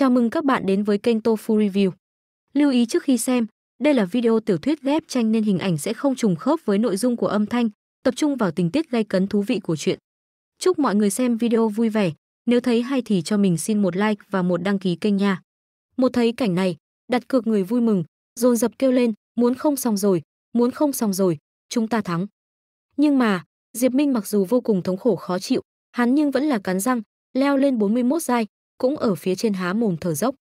Chào mừng các bạn đến với kênh Tofu Review. Lưu ý trước khi xem, đây là video tiểu thuyết ghép tranh nên hình ảnh sẽ không trùng khớp với nội dung của âm thanh, tập trung vào tình tiết gây cấn thú vị của chuyện. Chúc mọi người xem video vui vẻ, nếu thấy hay thì cho mình xin một like và một đăng ký kênh nha. Một thấy cảnh này, đặt cược người vui mừng, dồn dập kêu lên, muốn không xong rồi, muốn không xong rồi, chúng ta thắng. Nhưng mà, Diệp Minh mặc dù vô cùng thống khổ khó chịu, hắn nhưng vẫn là cắn răng, leo lên 41 giai, cũng ở phía trên há mồm thở dốc.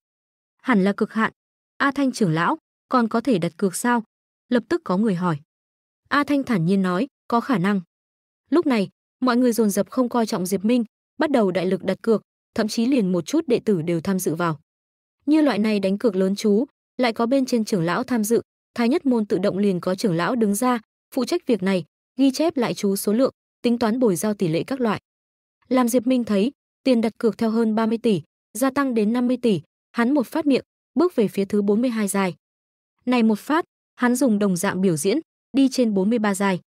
Hẳn là cực hạn. A Thanh trưởng lão, còn có thể đặt cược sao? Lập tức có người hỏi. A Thanh thản nhiên nói, có khả năng. Lúc này, mọi người dồn dập không coi trọng Diệp Minh, bắt đầu đại lực đặt cược, thậm chí liền một chút đệ tử đều tham dự vào. Như loại này đánh cược lớn chú, lại có bên trên trưởng lão tham dự, thái nhất môn tự động liền có trưởng lão đứng ra, phụ trách việc này, ghi chép lại chú số lượng, tính toán bồi giao tỷ lệ các loại. Làm Diệp Minh thấy, tiền đặt cược theo hơn 30 tỷ, gia tăng đến 50 tỷ, hắn một phát miệng, bước về phía thứ 42 dài. Này một phát, hắn dùng đồng dạng biểu diễn, đi trên 43 dài.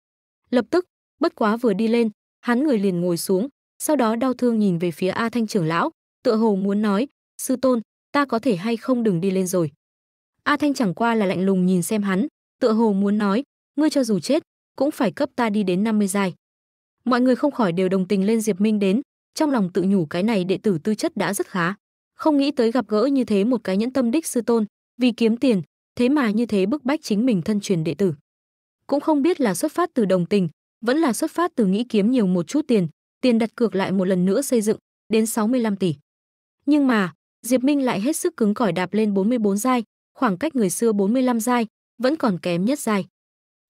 Lập tức, bất quá vừa đi lên, hắn người liền ngồi xuống, sau đó đau thương nhìn về phía A Thanh trưởng lão, tựa hồ muốn nói, sư tôn, ta có thể hay không đừng đi lên rồi. A Thanh chẳng qua là lạnh lùng nhìn xem hắn, tựa hồ muốn nói, ngươi cho dù chết, cũng phải cấp ta đi đến 50 dài. Mọi người không khỏi đều đồng tình lên Diệp Minh đến, trong lòng tự nhủ cái này đệ tử tư chất đã rất khá không nghĩ tới gặp gỡ như thế một cái nhẫn tâm đích sư tôn vì kiếm tiền thế mà như thế bức bách chính mình thân truyền đệ tử cũng không biết là xuất phát từ đồng tình vẫn là xuất phát từ nghĩ kiếm nhiều một chút tiền tiền đặt cược lại một lần nữa xây dựng đến 65 tỷ nhưng mà diệp minh lại hết sức cứng cỏi đạp lên 44 giai khoảng cách người xưa 45 giai vẫn còn kém nhất giai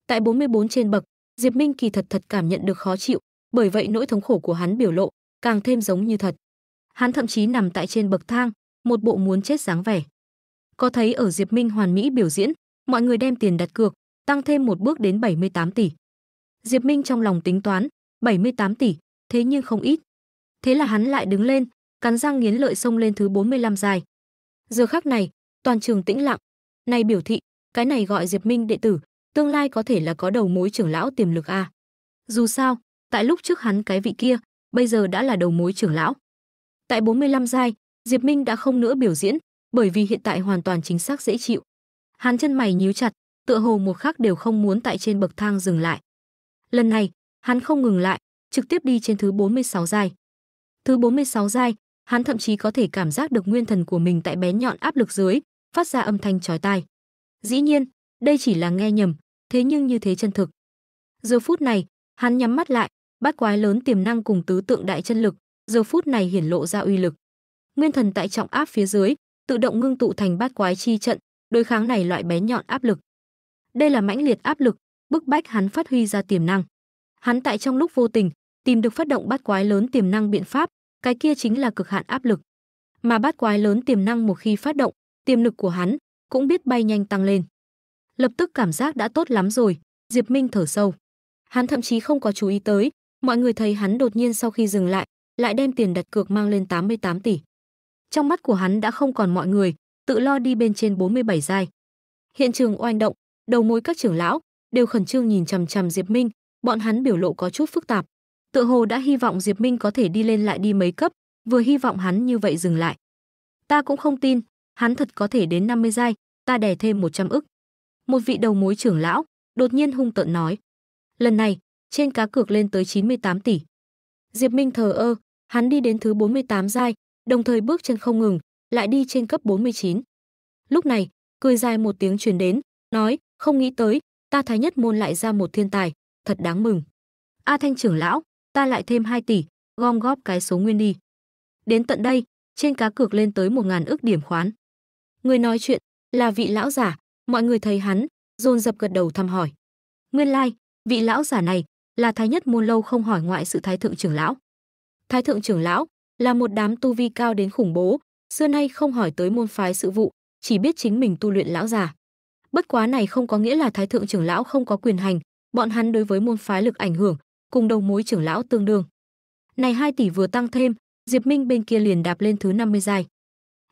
tại 44 trên bậc diệp minh kỳ thật thật cảm nhận được khó chịu bởi vậy nỗi thống khổ của hắn biểu lộ càng thêm giống như thật. Hắn thậm chí nằm tại trên bậc thang, một bộ muốn chết dáng vẻ. Có thấy ở Diệp Minh hoàn mỹ biểu diễn, mọi người đem tiền đặt cược, tăng thêm một bước đến 78 tỷ. Diệp Minh trong lòng tính toán, 78 tỷ, thế nhưng không ít. Thế là hắn lại đứng lên, cắn răng nghiến lợi xông lên thứ 45 dài. Giờ khắc này, toàn trường tĩnh lặng. Này biểu thị, cái này gọi Diệp Minh đệ tử, tương lai có thể là có đầu mối trưởng lão tiềm lực a. À? Dù sao, tại lúc trước hắn cái vị kia, bây giờ đã là đầu mối trưởng lão. Tại 45 giai, Diệp Minh đã không nữa biểu diễn, bởi vì hiện tại hoàn toàn chính xác dễ chịu. Hắn chân mày nhíu chặt, tựa hồ một khắc đều không muốn tại trên bậc thang dừng lại. Lần này, hắn không ngừng lại, trực tiếp đi trên thứ 46 giai. Thứ 46 giai, hắn thậm chí có thể cảm giác được nguyên thần của mình tại bén nhọn áp lực dưới, phát ra âm thanh chói tai. Dĩ nhiên, đây chỉ là nghe nhầm, thế nhưng như thế chân thực. Giờ phút này, hắn nhắm mắt lại, bát quái lớn tiềm năng cùng tứ tượng đại chân lực, giờ phút này hiển lộ ra uy lực. Nguyên thần tại trọng áp phía dưới, tự động ngưng tụ thành bát quái chi trận, đối kháng này loại bé nhọn áp lực. Đây là mãnh liệt áp lực, bức bách hắn phát huy ra tiềm năng. Hắn tại trong lúc vô tình tìm được phát động bát quái lớn tiềm năng biện pháp, cái kia chính là cực hạn áp lực. Mà bát quái lớn tiềm năng một khi phát động, tiềm lực của hắn cũng biết bay nhanh tăng lên. Lập tức cảm giác đã tốt lắm rồi, Diệp Minh thở sâu. Hắn thậm chí không có chú ý tới, Mọi người thấy hắn đột nhiên sau khi dừng lại, lại đem tiền đặt cược mang lên 88 tỷ. Trong mắt của hắn đã không còn mọi người, tự lo đi bên trên 47 giai. Hiện trường oanh động, đầu mối các trưởng lão đều khẩn trương nhìn chằm chằm Diệp Minh, bọn hắn biểu lộ có chút phức tạp. Tựa hồ đã hy vọng Diệp Minh có thể đi lên lại đi mấy cấp, vừa hy vọng hắn như vậy dừng lại. Ta cũng không tin, hắn thật có thể đến 50 giai, ta đè thêm 100 ức. Một vị đầu mối trưởng lão đột nhiên hung tợn nói, lần này trên cá cược lên tới 98 tỷ. Diệp Minh thờ ơ, hắn đi đến thứ 48 giai, đồng thời bước chân không ngừng, lại đi trên cấp 49. Lúc này, cười dài một tiếng truyền đến, nói, không nghĩ tới, ta thái nhất môn lại ra một thiên tài, thật đáng mừng. A Thanh trưởng lão, ta lại thêm 2 tỷ, gom góp cái số nguyên đi. Đến tận đây, trên cá cược lên tới 1.000 ước điểm khoán. Người nói chuyện là vị lão giả, mọi người thấy hắn, dồn dập gật đầu thăm hỏi. Nguyên lai, like, vị lão giả này là thái nhất môn lâu không hỏi ngoại sự thái thượng trưởng lão thái thượng trưởng lão là một đám tu vi cao đến khủng bố xưa nay không hỏi tới môn phái sự vụ chỉ biết chính mình tu luyện lão già bất quá này không có nghĩa là thái thượng trưởng lão không có quyền hành bọn hắn đối với môn phái lực ảnh hưởng cùng đầu mối trưởng lão tương đương này hai tỷ vừa tăng thêm diệp minh bên kia liền đạp lên thứ 50 dài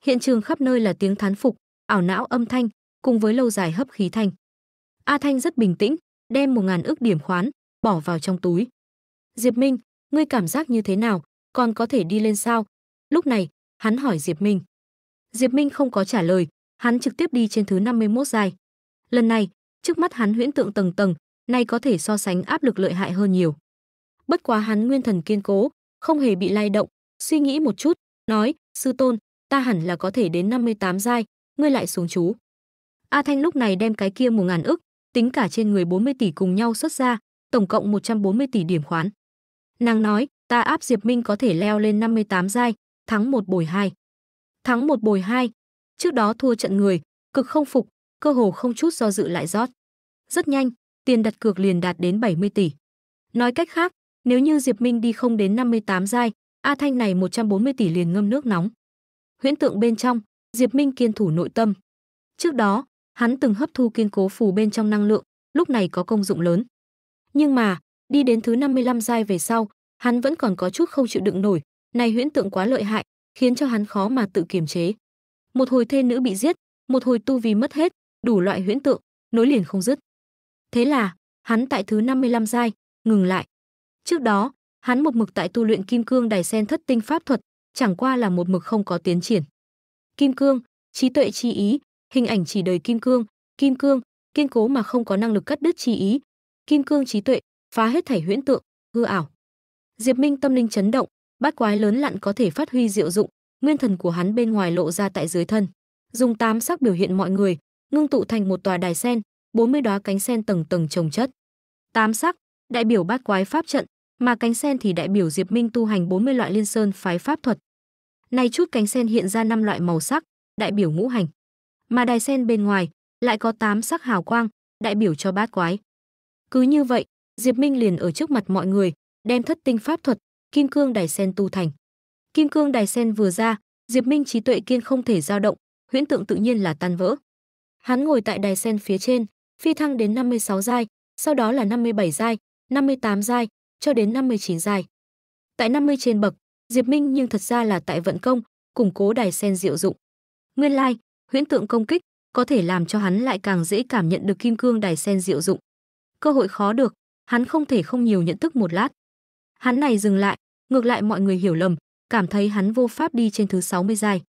hiện trường khắp nơi là tiếng thán phục ảo não âm thanh cùng với lâu dài hấp khí thanh a thanh rất bình tĩnh đem một ngàn ước điểm khoán bỏ vào trong túi. Diệp Minh, ngươi cảm giác như thế nào, còn có thể đi lên sao? Lúc này, hắn hỏi Diệp Minh. Diệp Minh không có trả lời, hắn trực tiếp đi trên thứ 51 dài. Lần này, trước mắt hắn huyễn tượng tầng tầng, nay có thể so sánh áp lực lợi hại hơn nhiều. Bất quá hắn nguyên thần kiên cố, không hề bị lay động, suy nghĩ một chút, nói, sư tôn, ta hẳn là có thể đến 58 giai, ngươi lại xuống chú. A Thanh lúc này đem cái kia một ngàn ức, tính cả trên người 40 tỷ cùng nhau xuất ra, tổng cộng 140 tỷ điểm khoán. Nàng nói, ta áp Diệp Minh có thể leo lên 58 giai, thắng một bồi hai. Thắng một bồi hai. Trước đó thua trận người, cực không phục, cơ hồ không chút do dự lại rót. Rất nhanh, tiền đặt cược liền đạt đến 70 tỷ. Nói cách khác, nếu như Diệp Minh đi không đến 58 giai, A Thanh này 140 tỷ liền ngâm nước nóng. Huyễn tượng bên trong, Diệp Minh kiên thủ nội tâm. Trước đó, hắn từng hấp thu kiên cố phù bên trong năng lượng, lúc này có công dụng lớn. Nhưng mà, đi đến thứ 55 giai về sau, hắn vẫn còn có chút không chịu đựng nổi, này huyễn tượng quá lợi hại, khiến cho hắn khó mà tự kiềm chế. Một hồi thê nữ bị giết, một hồi tu vi mất hết, đủ loại huyễn tượng, nối liền không dứt. Thế là, hắn tại thứ 55 giai ngừng lại. Trước đó, hắn một mực tại tu luyện Kim Cương Đài Sen Thất Tinh pháp thuật, chẳng qua là một mực không có tiến triển. Kim Cương, trí tuệ chi ý, hình ảnh chỉ đời kim cương, kim cương, kiên cố mà không có năng lực cắt đứt chi ý, kim cương trí tuệ, phá hết thảy huyễn tượng, hư ảo. Diệp Minh tâm linh chấn động, bát quái lớn lặn có thể phát huy diệu dụng, nguyên thần của hắn bên ngoài lộ ra tại dưới thân, dùng tám sắc biểu hiện mọi người, ngưng tụ thành một tòa đài sen, 40 đóa cánh sen tầng tầng trồng chất. Tám sắc, đại biểu bát quái pháp trận, mà cánh sen thì đại biểu Diệp Minh tu hành 40 loại liên sơn phái pháp thuật. Nay chút cánh sen hiện ra năm loại màu sắc, đại biểu ngũ hành. Mà đài sen bên ngoài lại có tám sắc hào quang, đại biểu cho bát quái. Cứ như vậy, Diệp Minh liền ở trước mặt mọi người, đem thất tinh pháp thuật, Kim Cương Đài Sen tu thành. Kim Cương Đài Sen vừa ra, Diệp Minh trí tuệ kiên không thể dao động, huyễn tượng tự nhiên là tan vỡ. Hắn ngồi tại đài sen phía trên, phi thăng đến 56 giai, sau đó là 57 giai, 58 giai, cho đến 59 giai. Tại 50 trên bậc, Diệp Minh nhưng thật ra là tại vận công, củng cố đài sen diệu dụng. Nguyên lai, huyễn tượng công kích có thể làm cho hắn lại càng dễ cảm nhận được kim cương đài sen diệu dụng cơ hội khó được, hắn không thể không nhiều nhận thức một lát. Hắn này dừng lại, ngược lại mọi người hiểu lầm, cảm thấy hắn vô pháp đi trên thứ 60 giai.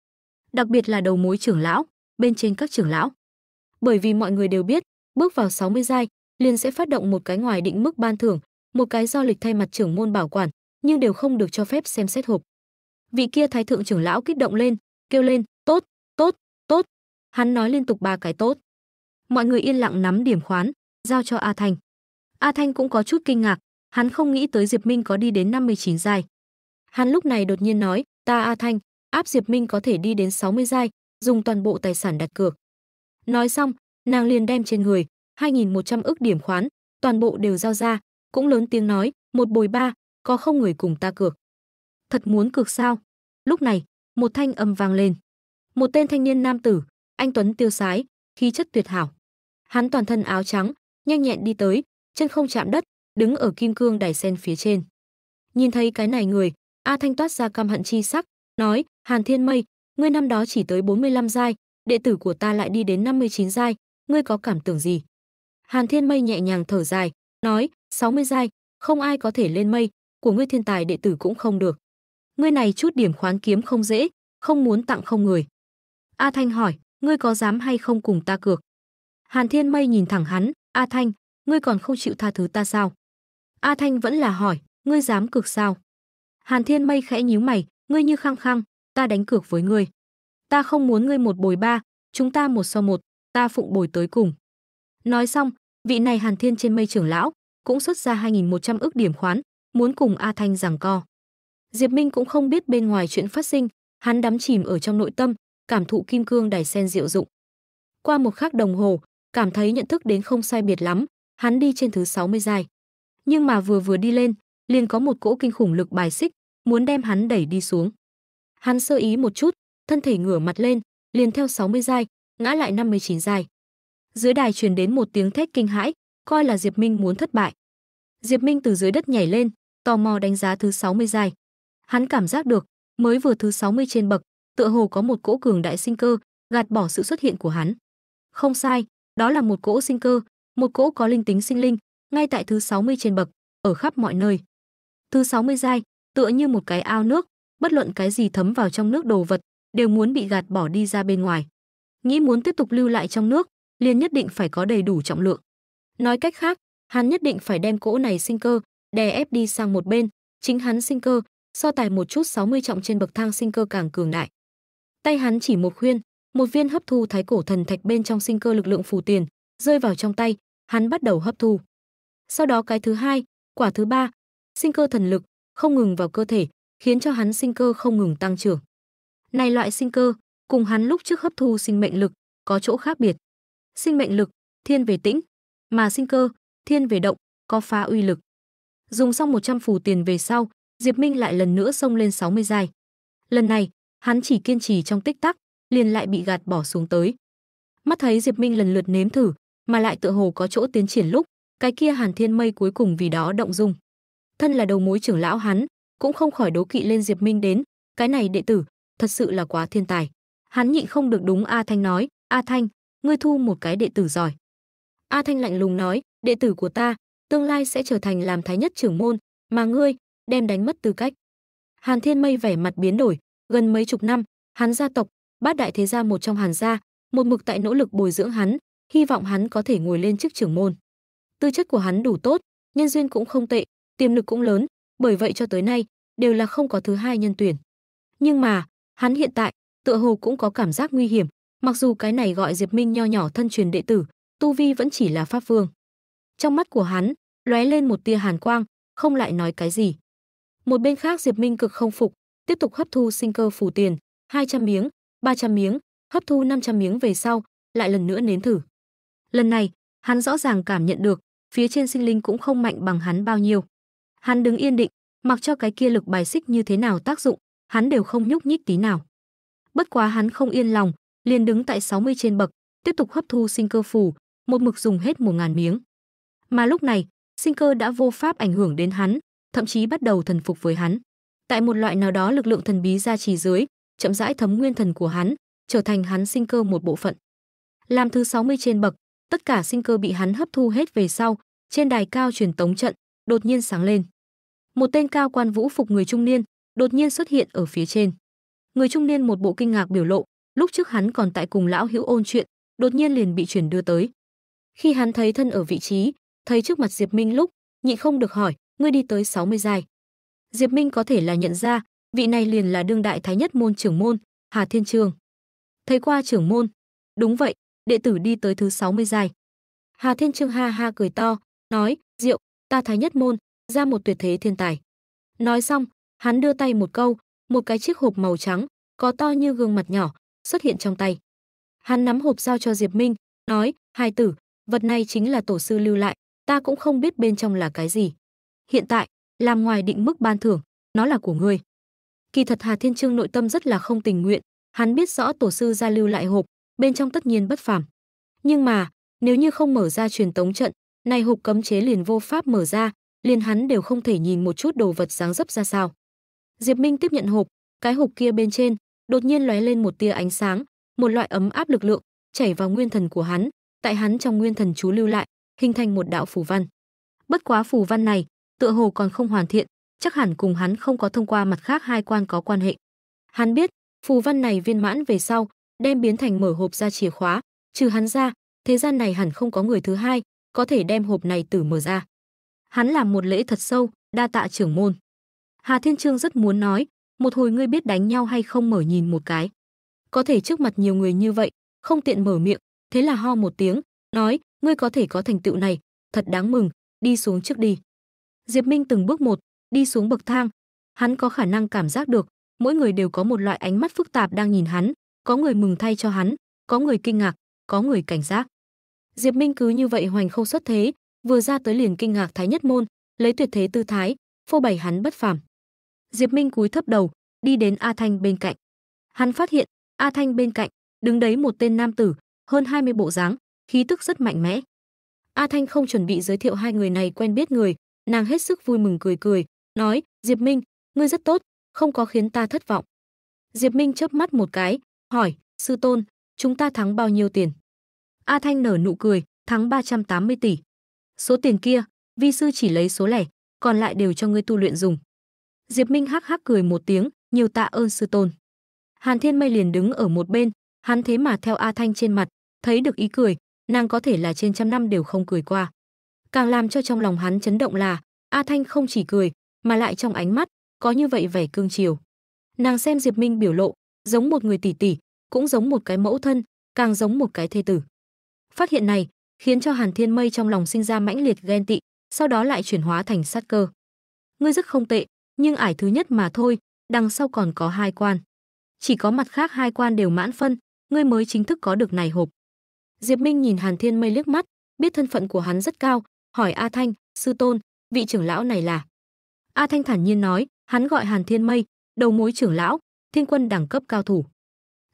Đặc biệt là đầu mối trưởng lão, bên trên các trưởng lão. Bởi vì mọi người đều biết, bước vào 60 giai, liền sẽ phát động một cái ngoài định mức ban thưởng, một cái do lịch thay mặt trưởng môn bảo quản, nhưng đều không được cho phép xem xét hộp. Vị kia thái thượng trưởng lão kích động lên, kêu lên, "Tốt, tốt, tốt." Hắn nói liên tục ba cái tốt. Mọi người yên lặng nắm điểm khoán, giao cho A Thanh. A Thanh cũng có chút kinh ngạc, hắn không nghĩ tới Diệp Minh có đi đến 59 giai. Hắn lúc này đột nhiên nói, ta A Thanh, áp Diệp Minh có thể đi đến 60 giai, dùng toàn bộ tài sản đặt cược. Nói xong, nàng liền đem trên người 2100 ức điểm khoán, toàn bộ đều giao ra, cũng lớn tiếng nói, một bồi ba, có không người cùng ta cược. Thật muốn cược sao? Lúc này, một thanh âm vang lên. Một tên thanh niên nam tử, anh tuấn tiêu sái, khí chất tuyệt hảo. Hắn toàn thân áo trắng, nhanh nhẹn đi tới, chân không chạm đất, đứng ở kim cương đài sen phía trên. Nhìn thấy cái này người, A Thanh toát ra căm hận chi sắc, nói: "Hàn Thiên Mây, ngươi năm đó chỉ tới 45 giai, đệ tử của ta lại đi đến 59 giai, ngươi có cảm tưởng gì?" Hàn Thiên Mây nhẹ nhàng thở dài, nói: "60 giai, không ai có thể lên mây, của ngươi thiên tài đệ tử cũng không được. Ngươi này chút điểm khoán kiếm không dễ, không muốn tặng không người." A Thanh hỏi: "Ngươi có dám hay không cùng ta cược?" Hàn Thiên Mây nhìn thẳng hắn, A Thanh, ngươi còn không chịu tha thứ ta sao? A Thanh vẫn là hỏi, ngươi dám cược sao? Hàn Thiên Mây khẽ nhíu mày, ngươi như khăng khăng, ta đánh cược với ngươi. Ta không muốn ngươi một bồi ba, chúng ta một so một, ta phụng bồi tới cùng. Nói xong, vị này Hàn Thiên trên mây trưởng lão cũng xuất ra 2.100 ức điểm khoán, muốn cùng A Thanh giằng co. Diệp Minh cũng không biết bên ngoài chuyện phát sinh, hắn đắm chìm ở trong nội tâm, cảm thụ kim cương đài sen diệu dụng. Qua một khắc đồng hồ, cảm thấy nhận thức đến không sai biệt lắm, hắn đi trên thứ 60 dài. Nhưng mà vừa vừa đi lên, liền có một cỗ kinh khủng lực bài xích, muốn đem hắn đẩy đi xuống. Hắn sơ ý một chút, thân thể ngửa mặt lên, liền theo 60 dài, ngã lại 59 dài. Dưới đài truyền đến một tiếng thét kinh hãi, coi là Diệp Minh muốn thất bại. Diệp Minh từ dưới đất nhảy lên, tò mò đánh giá thứ 60 dài. Hắn cảm giác được, mới vừa thứ 60 trên bậc, tựa hồ có một cỗ cường đại sinh cơ, gạt bỏ sự xuất hiện của hắn. Không sai, đó là một cỗ sinh cơ, một cỗ có linh tính sinh linh, ngay tại thứ 60 trên bậc, ở khắp mọi nơi. Thứ 60 giai, tựa như một cái ao nước, bất luận cái gì thấm vào trong nước đồ vật, đều muốn bị gạt bỏ đi ra bên ngoài. Nghĩ muốn tiếp tục lưu lại trong nước, liền nhất định phải có đầy đủ trọng lượng. Nói cách khác, hắn nhất định phải đem cỗ này sinh cơ đè ép đi sang một bên, chính hắn sinh cơ, so tài một chút 60 trọng trên bậc thang sinh cơ càng cường đại. Tay hắn chỉ một khuyên, một viên hấp thu thái cổ thần thạch bên trong sinh cơ lực lượng phù tiền rơi vào trong tay, hắn bắt đầu hấp thu. Sau đó cái thứ hai, quả thứ ba, sinh cơ thần lực không ngừng vào cơ thể, khiến cho hắn sinh cơ không ngừng tăng trưởng. Này loại sinh cơ, cùng hắn lúc trước hấp thu sinh mệnh lực có chỗ khác biệt. Sinh mệnh lực thiên về tĩnh, mà sinh cơ thiên về động, có phá uy lực. Dùng xong 100 phù tiền về sau, Diệp Minh lại lần nữa xông lên 60 giai. Lần này, hắn chỉ kiên trì trong tích tắc, liền lại bị gạt bỏ xuống tới. Mắt thấy Diệp Minh lần lượt nếm thử, mà lại tựa hồ có chỗ tiến triển lúc, cái kia Hàn Thiên Mây cuối cùng vì đó động dung. Thân là đầu mối trưởng lão hắn, cũng không khỏi đố kỵ lên Diệp Minh đến, cái này đệ tử, thật sự là quá thiên tài. Hắn nhịn không được đúng A Thanh nói, "A Thanh, ngươi thu một cái đệ tử giỏi." A Thanh lạnh lùng nói, "Đệ tử của ta, tương lai sẽ trở thành làm thái nhất trưởng môn, mà ngươi đem đánh mất tư cách." Hàn Thiên Mây vẻ mặt biến đổi, gần mấy chục năm, hắn gia tộc bát đại thế gia một trong hàn gia một mực tại nỗ lực bồi dưỡng hắn hy vọng hắn có thể ngồi lên chức trưởng môn tư chất của hắn đủ tốt nhân duyên cũng không tệ tiềm lực cũng lớn bởi vậy cho tới nay đều là không có thứ hai nhân tuyển nhưng mà hắn hiện tại tựa hồ cũng có cảm giác nguy hiểm mặc dù cái này gọi diệp minh nho nhỏ thân truyền đệ tử tu vi vẫn chỉ là pháp vương trong mắt của hắn lóe lên một tia hàn quang không lại nói cái gì một bên khác diệp minh cực không phục tiếp tục hấp thu sinh cơ phủ tiền 200 miếng 300 miếng, hấp thu 500 miếng về sau, lại lần nữa nếm thử. Lần này, hắn rõ ràng cảm nhận được, phía trên sinh linh cũng không mạnh bằng hắn bao nhiêu. Hắn đứng yên định, mặc cho cái kia lực bài xích như thế nào tác dụng, hắn đều không nhúc nhích tí nào. Bất quá hắn không yên lòng, liền đứng tại 60 trên bậc, tiếp tục hấp thu sinh cơ phù, một mực dùng hết 1000 miếng. Mà lúc này, sinh cơ đã vô pháp ảnh hưởng đến hắn, thậm chí bắt đầu thần phục với hắn. Tại một loại nào đó lực lượng thần bí ra trì dưới, chậm rãi thấm nguyên thần của hắn, trở thành hắn sinh cơ một bộ phận. Làm thứ 60 trên bậc, tất cả sinh cơ bị hắn hấp thu hết về sau, trên đài cao truyền tống trận, đột nhiên sáng lên. Một tên cao quan vũ phục người trung niên, đột nhiên xuất hiện ở phía trên. Người trung niên một bộ kinh ngạc biểu lộ, lúc trước hắn còn tại cùng lão hữu ôn chuyện, đột nhiên liền bị chuyển đưa tới. Khi hắn thấy thân ở vị trí, thấy trước mặt Diệp Minh lúc, nhị không được hỏi, ngươi đi tới 60 dài Diệp Minh có thể là nhận ra, vị này liền là đương đại thái nhất môn trưởng môn, Hà Thiên Trường. Thấy qua trưởng môn, đúng vậy, đệ tử đi tới thứ 60 dài. Hà Thiên Trương ha ha cười to, nói, diệu ta thái nhất môn, ra một tuyệt thế thiên tài. Nói xong, hắn đưa tay một câu, một cái chiếc hộp màu trắng, có to như gương mặt nhỏ, xuất hiện trong tay. Hắn nắm hộp giao cho Diệp Minh, nói, hai tử, vật này chính là tổ sư lưu lại, ta cũng không biết bên trong là cái gì. Hiện tại, làm ngoài định mức ban thưởng, nó là của ngươi. Kỳ thật Hà Thiên Trương nội tâm rất là không tình nguyện, hắn biết rõ tổ sư gia lưu lại hộp, bên trong tất nhiên bất phàm. Nhưng mà, nếu như không mở ra truyền tống trận, này hộp cấm chế liền vô pháp mở ra, liền hắn đều không thể nhìn một chút đồ vật dáng dấp ra sao. Diệp Minh tiếp nhận hộp, cái hộp kia bên trên đột nhiên lóe lên một tia ánh sáng, một loại ấm áp lực lượng chảy vào nguyên thần của hắn, tại hắn trong nguyên thần chú lưu lại, hình thành một đạo phù văn. Bất quá phù văn này, tựa hồ còn không hoàn thiện, chắc hẳn cùng hắn không có thông qua mặt khác hai quan có quan hệ. Hắn biết, phù văn này viên mãn về sau, đem biến thành mở hộp ra chìa khóa, trừ hắn ra, thế gian này hẳn không có người thứ hai, có thể đem hộp này tử mở ra. Hắn làm một lễ thật sâu, đa tạ trưởng môn. Hà Thiên Trương rất muốn nói, một hồi ngươi biết đánh nhau hay không mở nhìn một cái. Có thể trước mặt nhiều người như vậy, không tiện mở miệng, thế là ho một tiếng, nói, ngươi có thể có thành tựu này, thật đáng mừng, đi xuống trước đi. Diệp Minh từng bước một, Đi xuống bậc thang, hắn có khả năng cảm giác được, mỗi người đều có một loại ánh mắt phức tạp đang nhìn hắn, có người mừng thay cho hắn, có người kinh ngạc, có người cảnh giác. Diệp Minh cứ như vậy hoành không xuất thế, vừa ra tới liền kinh ngạc Thái Nhất Môn, lấy tuyệt thế tư thái, phô bày hắn bất phàm. Diệp Minh cúi thấp đầu, đi đến A Thanh bên cạnh. Hắn phát hiện, A Thanh bên cạnh, đứng đấy một tên nam tử, hơn 20 bộ dáng, khí tức rất mạnh mẽ. A Thanh không chuẩn bị giới thiệu hai người này quen biết người, nàng hết sức vui mừng cười cười, nói, Diệp Minh, ngươi rất tốt, không có khiến ta thất vọng. Diệp Minh chớp mắt một cái, hỏi, sư tôn, chúng ta thắng bao nhiêu tiền? A Thanh nở nụ cười, thắng 380 tỷ. Số tiền kia, vi sư chỉ lấy số lẻ, còn lại đều cho ngươi tu luyện dùng. Diệp Minh hắc hắc cười một tiếng, nhiều tạ ơn sư tôn. Hàn Thiên Mây liền đứng ở một bên, hắn thế mà theo A Thanh trên mặt, thấy được ý cười, nàng có thể là trên trăm năm đều không cười qua. Càng làm cho trong lòng hắn chấn động là, A Thanh không chỉ cười, mà lại trong ánh mắt có như vậy vẻ cương chiều. Nàng xem Diệp Minh biểu lộ, giống một người tỷ tỷ, cũng giống một cái mẫu thân, càng giống một cái thê tử. Phát hiện này khiến cho Hàn Thiên Mây trong lòng sinh ra mãnh liệt ghen tị, sau đó lại chuyển hóa thành sát cơ. Ngươi rất không tệ, nhưng ải thứ nhất mà thôi, đằng sau còn có hai quan. Chỉ có mặt khác hai quan đều mãn phân, ngươi mới chính thức có được này hộp. Diệp Minh nhìn Hàn Thiên Mây liếc mắt, biết thân phận của hắn rất cao, hỏi A Thanh, sư tôn, vị trưởng lão này là. A Thanh thản nhiên nói, hắn gọi Hàn Thiên Mây, đầu mối trưởng lão, thiên quân đẳng cấp cao thủ.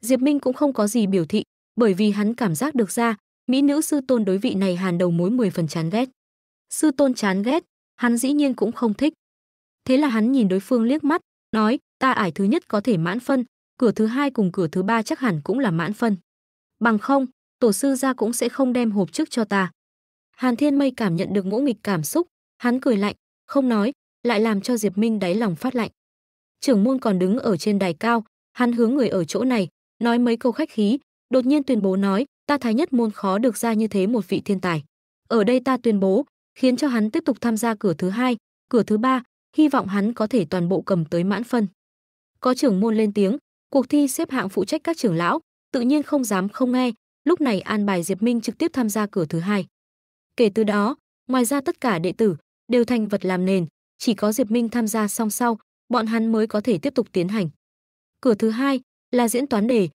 Diệp Minh cũng không có gì biểu thị, bởi vì hắn cảm giác được ra, mỹ nữ sư tôn đối vị này Hàn đầu mối mười phần chán ghét. Sư tôn chán ghét, hắn dĩ nhiên cũng không thích. Thế là hắn nhìn đối phương liếc mắt, nói, ta ải thứ nhất có thể mãn phân, cửa thứ hai cùng cửa thứ ba chắc hẳn cũng là mãn phân. Bằng không, tổ sư gia cũng sẽ không đem hộp trước cho ta. Hàn Thiên Mây cảm nhận được ngỗ nghịch cảm xúc, hắn cười lạnh, không nói, lại làm cho Diệp Minh đáy lòng phát lạnh. Trưởng môn còn đứng ở trên đài cao, hắn hướng người ở chỗ này, nói mấy câu khách khí, đột nhiên tuyên bố nói, ta thái nhất môn khó được ra như thế một vị thiên tài. Ở đây ta tuyên bố, khiến cho hắn tiếp tục tham gia cửa thứ hai, cửa thứ ba, hy vọng hắn có thể toàn bộ cầm tới mãn phân. Có trưởng môn lên tiếng, cuộc thi xếp hạng phụ trách các trưởng lão, tự nhiên không dám không nghe, lúc này an bài Diệp Minh trực tiếp tham gia cửa thứ hai. Kể từ đó, ngoài ra tất cả đệ tử đều thành vật làm nền, chỉ có Diệp Minh tham gia song sau, bọn hắn mới có thể tiếp tục tiến hành. Cửa thứ hai là diễn toán đề.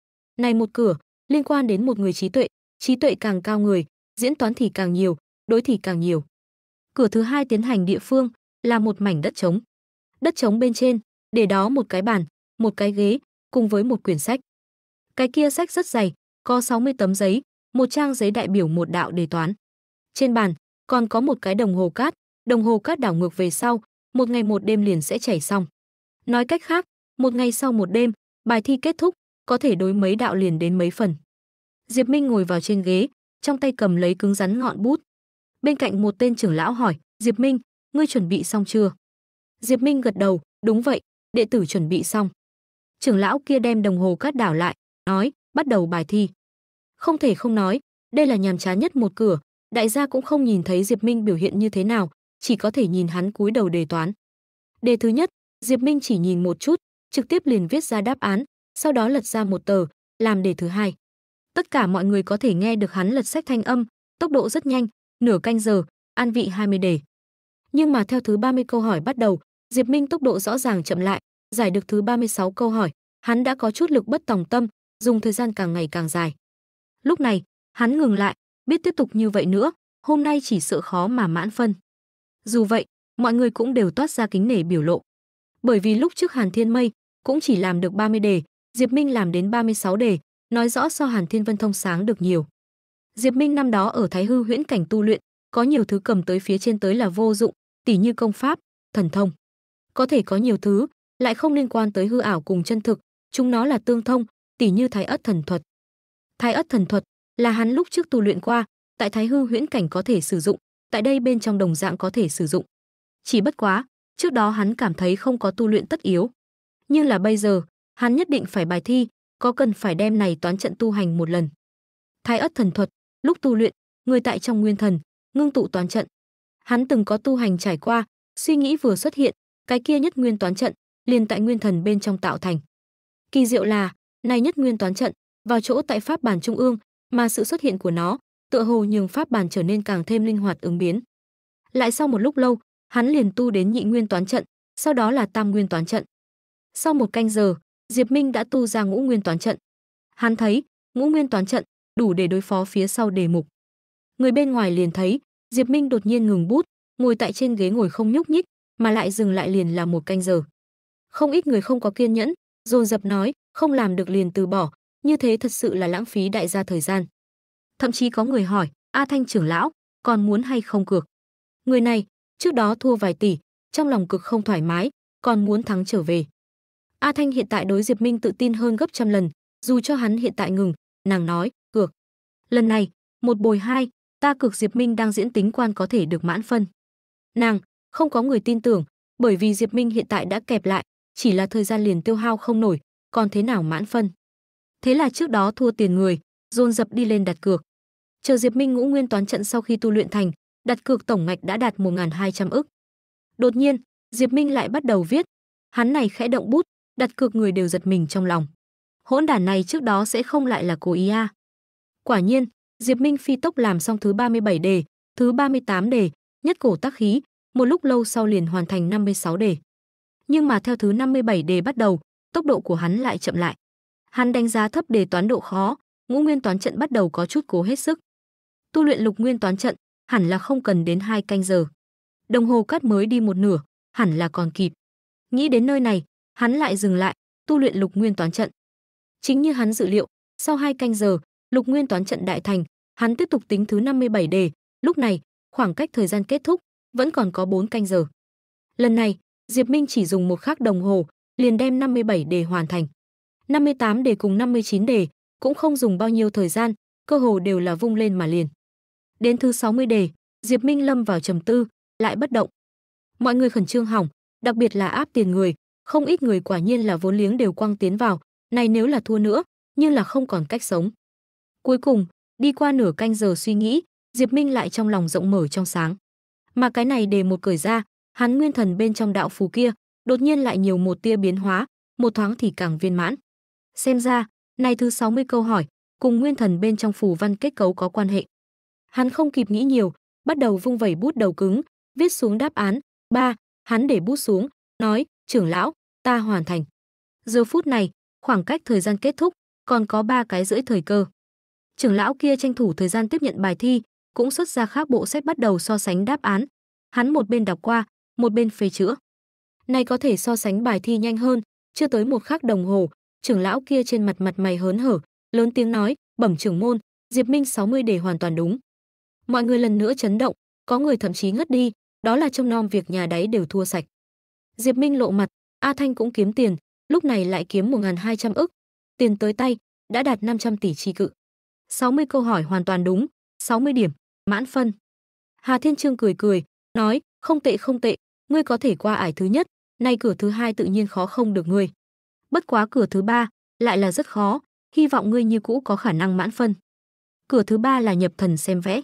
Này một cửa, liên quan đến một người trí tuệ, trí tuệ càng cao người, diễn toán thì càng nhiều, đối thì càng nhiều. Cửa thứ hai tiến hành địa phương là một mảnh đất trống. Đất trống bên trên, để đó một cái bàn, một cái ghế, cùng với một quyển sách. Cái kia sách rất dày, có 60 tấm giấy, một trang giấy đại biểu một đạo đề toán. Trên bàn còn có một cái đồng hồ cát, đồng hồ cát đảo ngược về sau, một ngày một đêm liền sẽ chảy xong. Nói cách khác, một ngày sau một đêm, bài thi kết thúc, có thể đối mấy đạo liền đến mấy phần. Diệp Minh ngồi vào trên ghế, trong tay cầm lấy cứng rắn ngọn bút. Bên cạnh một tên trưởng lão hỏi, Diệp Minh, ngươi chuẩn bị xong chưa? Diệp Minh gật đầu, đúng vậy, đệ tử chuẩn bị xong. Trưởng lão kia đem đồng hồ cát đảo lại, nói, bắt đầu bài thi. Không thể không nói, đây là nhàm chán nhất một cửa, đại gia cũng không nhìn thấy Diệp Minh biểu hiện như thế nào, chỉ có thể nhìn hắn cúi đầu đề toán. Đề thứ nhất, Diệp Minh chỉ nhìn một chút, trực tiếp liền viết ra đáp án, sau đó lật ra một tờ, làm đề thứ hai. Tất cả mọi người có thể nghe được hắn lật sách thanh âm, tốc độ rất nhanh, nửa canh giờ, an vị 20 đề. Nhưng mà theo thứ 30 câu hỏi bắt đầu, Diệp Minh tốc độ rõ ràng chậm lại, giải được thứ 36 câu hỏi, hắn đã có chút lực bất tòng tâm, dùng thời gian càng ngày càng dài. Lúc này, hắn ngừng lại, biết tiếp tục như vậy nữa, hôm nay chỉ sợ khó mà mãn phân. Dù vậy, mọi người cũng đều toát ra kính nể biểu lộ. Bởi vì lúc trước Hàn Thiên Mây cũng chỉ làm được 30 đề, Diệp Minh làm đến 36 đề, nói rõ so Hàn Thiên Vân thông sáng được nhiều. Diệp Minh năm đó ở Thái Hư huyễn cảnh tu luyện, có nhiều thứ cầm tới phía trên tới là vô dụng, tỉ như công pháp, thần thông. Có thể có nhiều thứ, lại không liên quan tới hư ảo cùng chân thực, chúng nó là tương thông, tỉ như Thái Ất thần thuật. Thái Ất thần thuật là hắn lúc trước tu luyện qua, tại Thái Hư huyễn cảnh có thể sử dụng, tại đây bên trong đồng dạng có thể sử dụng. Chỉ bất quá, trước đó hắn cảm thấy không có tu luyện tất yếu. Nhưng là bây giờ, hắn nhất định phải bài thi, có cần phải đem này toán trận tu hành một lần. Thái ất thần thuật, lúc tu luyện, người tại trong nguyên thần, ngưng tụ toán trận. Hắn từng có tu hành trải qua, suy nghĩ vừa xuất hiện, cái kia nhất nguyên toán trận, liền tại nguyên thần bên trong tạo thành. Kỳ diệu là, này nhất nguyên toán trận, vào chỗ tại pháp bản trung ương, mà sự xuất hiện của nó tựa hồ nhường pháp bàn trở nên càng thêm linh hoạt ứng biến. Lại sau một lúc lâu, hắn liền tu đến nhị nguyên toán trận, sau đó là tam nguyên toán trận. Sau một canh giờ, Diệp Minh đã tu ra ngũ nguyên toán trận. Hắn thấy, ngũ nguyên toán trận đủ để đối phó phía sau đề mục. Người bên ngoài liền thấy, Diệp Minh đột nhiên ngừng bút, ngồi tại trên ghế ngồi không nhúc nhích, mà lại dừng lại liền là một canh giờ. Không ít người không có kiên nhẫn, dồn dập nói, không làm được liền từ bỏ, như thế thật sự là lãng phí đại gia thời gian thậm chí có người hỏi a thanh trưởng lão còn muốn hay không cược người này trước đó thua vài tỷ trong lòng cực không thoải mái còn muốn thắng trở về a thanh hiện tại đối diệp minh tự tin hơn gấp trăm lần dù cho hắn hiện tại ngừng nàng nói cược lần này một bồi hai ta cược diệp minh đang diễn tính quan có thể được mãn phân nàng không có người tin tưởng bởi vì diệp minh hiện tại đã kẹp lại chỉ là thời gian liền tiêu hao không nổi còn thế nào mãn phân thế là trước đó thua tiền người dồn dập đi lên đặt cược Chờ Diệp Minh Ngũ nguyên toán trận sau khi tu luyện thành, đặt cược tổng ngạch đã đạt 1.200 ức. Đột nhiên, Diệp Minh lại bắt đầu viết. Hắn này khẽ động bút, đặt cược người đều giật mình trong lòng. Hỗn đản này trước đó sẽ không lại là cố ý a. Quả nhiên, Diệp Minh phi tốc làm xong thứ 37 đề, thứ 38 đề, nhất cổ tác khí, một lúc lâu sau liền hoàn thành 56 đề. Nhưng mà theo thứ 57 đề bắt đầu, tốc độ của hắn lại chậm lại. Hắn đánh giá thấp đề toán độ khó, ngũ nguyên toán trận bắt đầu có chút cố hết sức tu luyện lục nguyên toán trận, hẳn là không cần đến hai canh giờ. Đồng hồ cắt mới đi một nửa, hẳn là còn kịp. Nghĩ đến nơi này, hắn lại dừng lại, tu luyện lục nguyên toán trận. Chính như hắn dự liệu, sau hai canh giờ, lục nguyên toán trận đại thành, hắn tiếp tục tính thứ 57 đề, lúc này, khoảng cách thời gian kết thúc vẫn còn có 4 canh giờ. Lần này, Diệp Minh chỉ dùng một khắc đồng hồ, liền đem 57 đề hoàn thành. 58 đề cùng 59 đề cũng không dùng bao nhiêu thời gian, cơ hồ đều là vung lên mà liền. Đến thứ 60 đề, Diệp Minh lâm vào trầm tư, lại bất động. Mọi người khẩn trương hỏng, đặc biệt là áp tiền người, không ít người quả nhiên là vốn liếng đều quăng tiến vào, này nếu là thua nữa, nhưng là không còn cách sống. Cuối cùng, đi qua nửa canh giờ suy nghĩ, Diệp Minh lại trong lòng rộng mở trong sáng. Mà cái này đề một cởi ra, hắn nguyên thần bên trong đạo phù kia, đột nhiên lại nhiều một tia biến hóa, một thoáng thì càng viên mãn. Xem ra, này thứ 60 câu hỏi, cùng nguyên thần bên trong phù văn kết cấu có quan hệ. Hắn không kịp nghĩ nhiều, bắt đầu vung vẩy bút đầu cứng, viết xuống đáp án. Ba, hắn để bút xuống, nói, trưởng lão, ta hoàn thành. Giờ phút này, khoảng cách thời gian kết thúc, còn có ba cái rưỡi thời cơ. Trưởng lão kia tranh thủ thời gian tiếp nhận bài thi, cũng xuất ra khác bộ sách bắt đầu so sánh đáp án. Hắn một bên đọc qua, một bên phê chữa. Này có thể so sánh bài thi nhanh hơn, chưa tới một khắc đồng hồ, trưởng lão kia trên mặt mặt mày hớn hở, lớn tiếng nói, bẩm trưởng môn, Diệp Minh 60 để hoàn toàn đúng mọi người lần nữa chấn động, có người thậm chí ngất đi, đó là trông nom việc nhà đáy đều thua sạch. Diệp Minh lộ mặt, A Thanh cũng kiếm tiền, lúc này lại kiếm 1200 ức, tiền tới tay đã đạt 500 tỷ chi cự. 60 câu hỏi hoàn toàn đúng, 60 điểm, mãn phân. Hà Thiên Trương cười cười, nói, không tệ không tệ, ngươi có thể qua ải thứ nhất, nay cửa thứ hai tự nhiên khó không được ngươi. Bất quá cửa thứ ba lại là rất khó, hy vọng ngươi như cũ có khả năng mãn phân. Cửa thứ ba là nhập thần xem vẽ.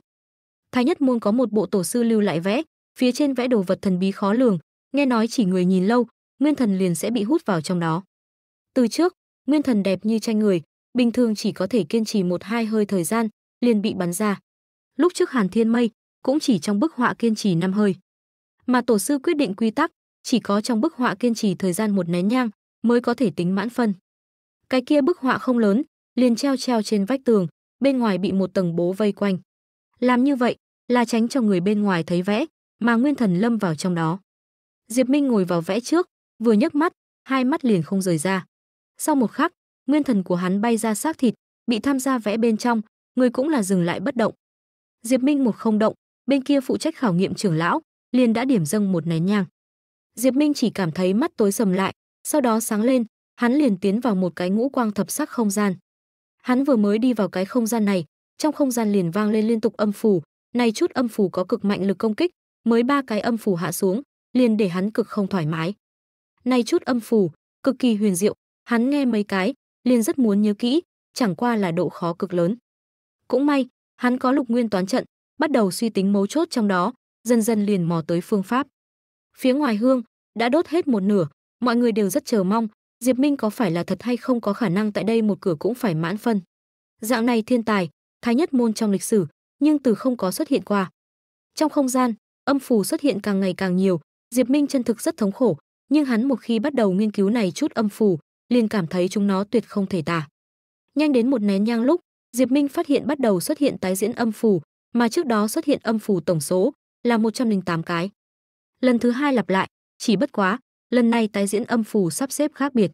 Thái Nhất Môn có một bộ tổ sư lưu lại vẽ, phía trên vẽ đồ vật thần bí khó lường, nghe nói chỉ người nhìn lâu, nguyên thần liền sẽ bị hút vào trong đó. Từ trước, nguyên thần đẹp như tranh người, bình thường chỉ có thể kiên trì một hai hơi thời gian, liền bị bắn ra. Lúc trước Hàn Thiên Mây cũng chỉ trong bức họa kiên trì năm hơi. Mà tổ sư quyết định quy tắc, chỉ có trong bức họa kiên trì thời gian một nén nhang mới có thể tính mãn phân. Cái kia bức họa không lớn, liền treo treo trên vách tường, bên ngoài bị một tầng bố vây quanh. Làm như vậy, là tránh cho người bên ngoài thấy vẽ, mà nguyên thần lâm vào trong đó. Diệp Minh ngồi vào vẽ trước, vừa nhấc mắt, hai mắt liền không rời ra. Sau một khắc, nguyên thần của hắn bay ra xác thịt, bị tham gia vẽ bên trong, người cũng là dừng lại bất động. Diệp Minh một không động, bên kia phụ trách khảo nghiệm trưởng lão, liền đã điểm dâng một nén nhang. Diệp Minh chỉ cảm thấy mắt tối sầm lại, sau đó sáng lên, hắn liền tiến vào một cái ngũ quang thập sắc không gian. Hắn vừa mới đi vào cái không gian này, trong không gian liền vang lên liên tục âm phù, nay chút âm phù có cực mạnh lực công kích, mới ba cái âm phù hạ xuống, liền để hắn cực không thoải mái. Nay chút âm phù, cực kỳ huyền diệu, hắn nghe mấy cái, liền rất muốn nhớ kỹ, chẳng qua là độ khó cực lớn. Cũng may, hắn có lục nguyên toán trận, bắt đầu suy tính mấu chốt trong đó, dần dần liền mò tới phương pháp. Phía ngoài hương, đã đốt hết một nửa, mọi người đều rất chờ mong, Diệp Minh có phải là thật hay không có khả năng tại đây một cửa cũng phải mãn phân. Dạng này thiên tài, thái nhất môn trong lịch sử, nhưng từ không có xuất hiện qua. Trong không gian, âm phù xuất hiện càng ngày càng nhiều, Diệp Minh chân thực rất thống khổ, nhưng hắn một khi bắt đầu nghiên cứu này chút âm phù, liền cảm thấy chúng nó tuyệt không thể tả. Nhanh đến một nén nhang lúc, Diệp Minh phát hiện bắt đầu xuất hiện tái diễn âm phù, mà trước đó xuất hiện âm phù tổng số là 108 cái. Lần thứ hai lặp lại, chỉ bất quá, lần này tái diễn âm phù sắp xếp khác biệt.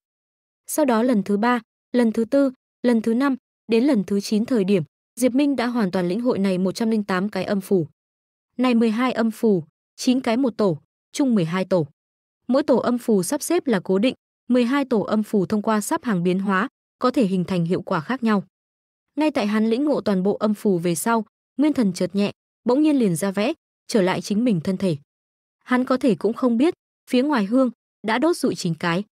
Sau đó lần thứ ba, lần thứ tư, lần thứ năm, đến lần thứ chín thời điểm, Diệp Minh đã hoàn toàn lĩnh hội này 108 cái âm phủ. Này 12 âm phủ, 9 cái một tổ, chung 12 tổ. Mỗi tổ âm phủ sắp xếp là cố định, 12 tổ âm phủ thông qua sắp hàng biến hóa, có thể hình thành hiệu quả khác nhau. Ngay tại hắn lĩnh ngộ toàn bộ âm phủ về sau, nguyên thần chợt nhẹ, bỗng nhiên liền ra vẽ, trở lại chính mình thân thể. Hắn có thể cũng không biết, phía ngoài hương đã đốt rụi chính cái.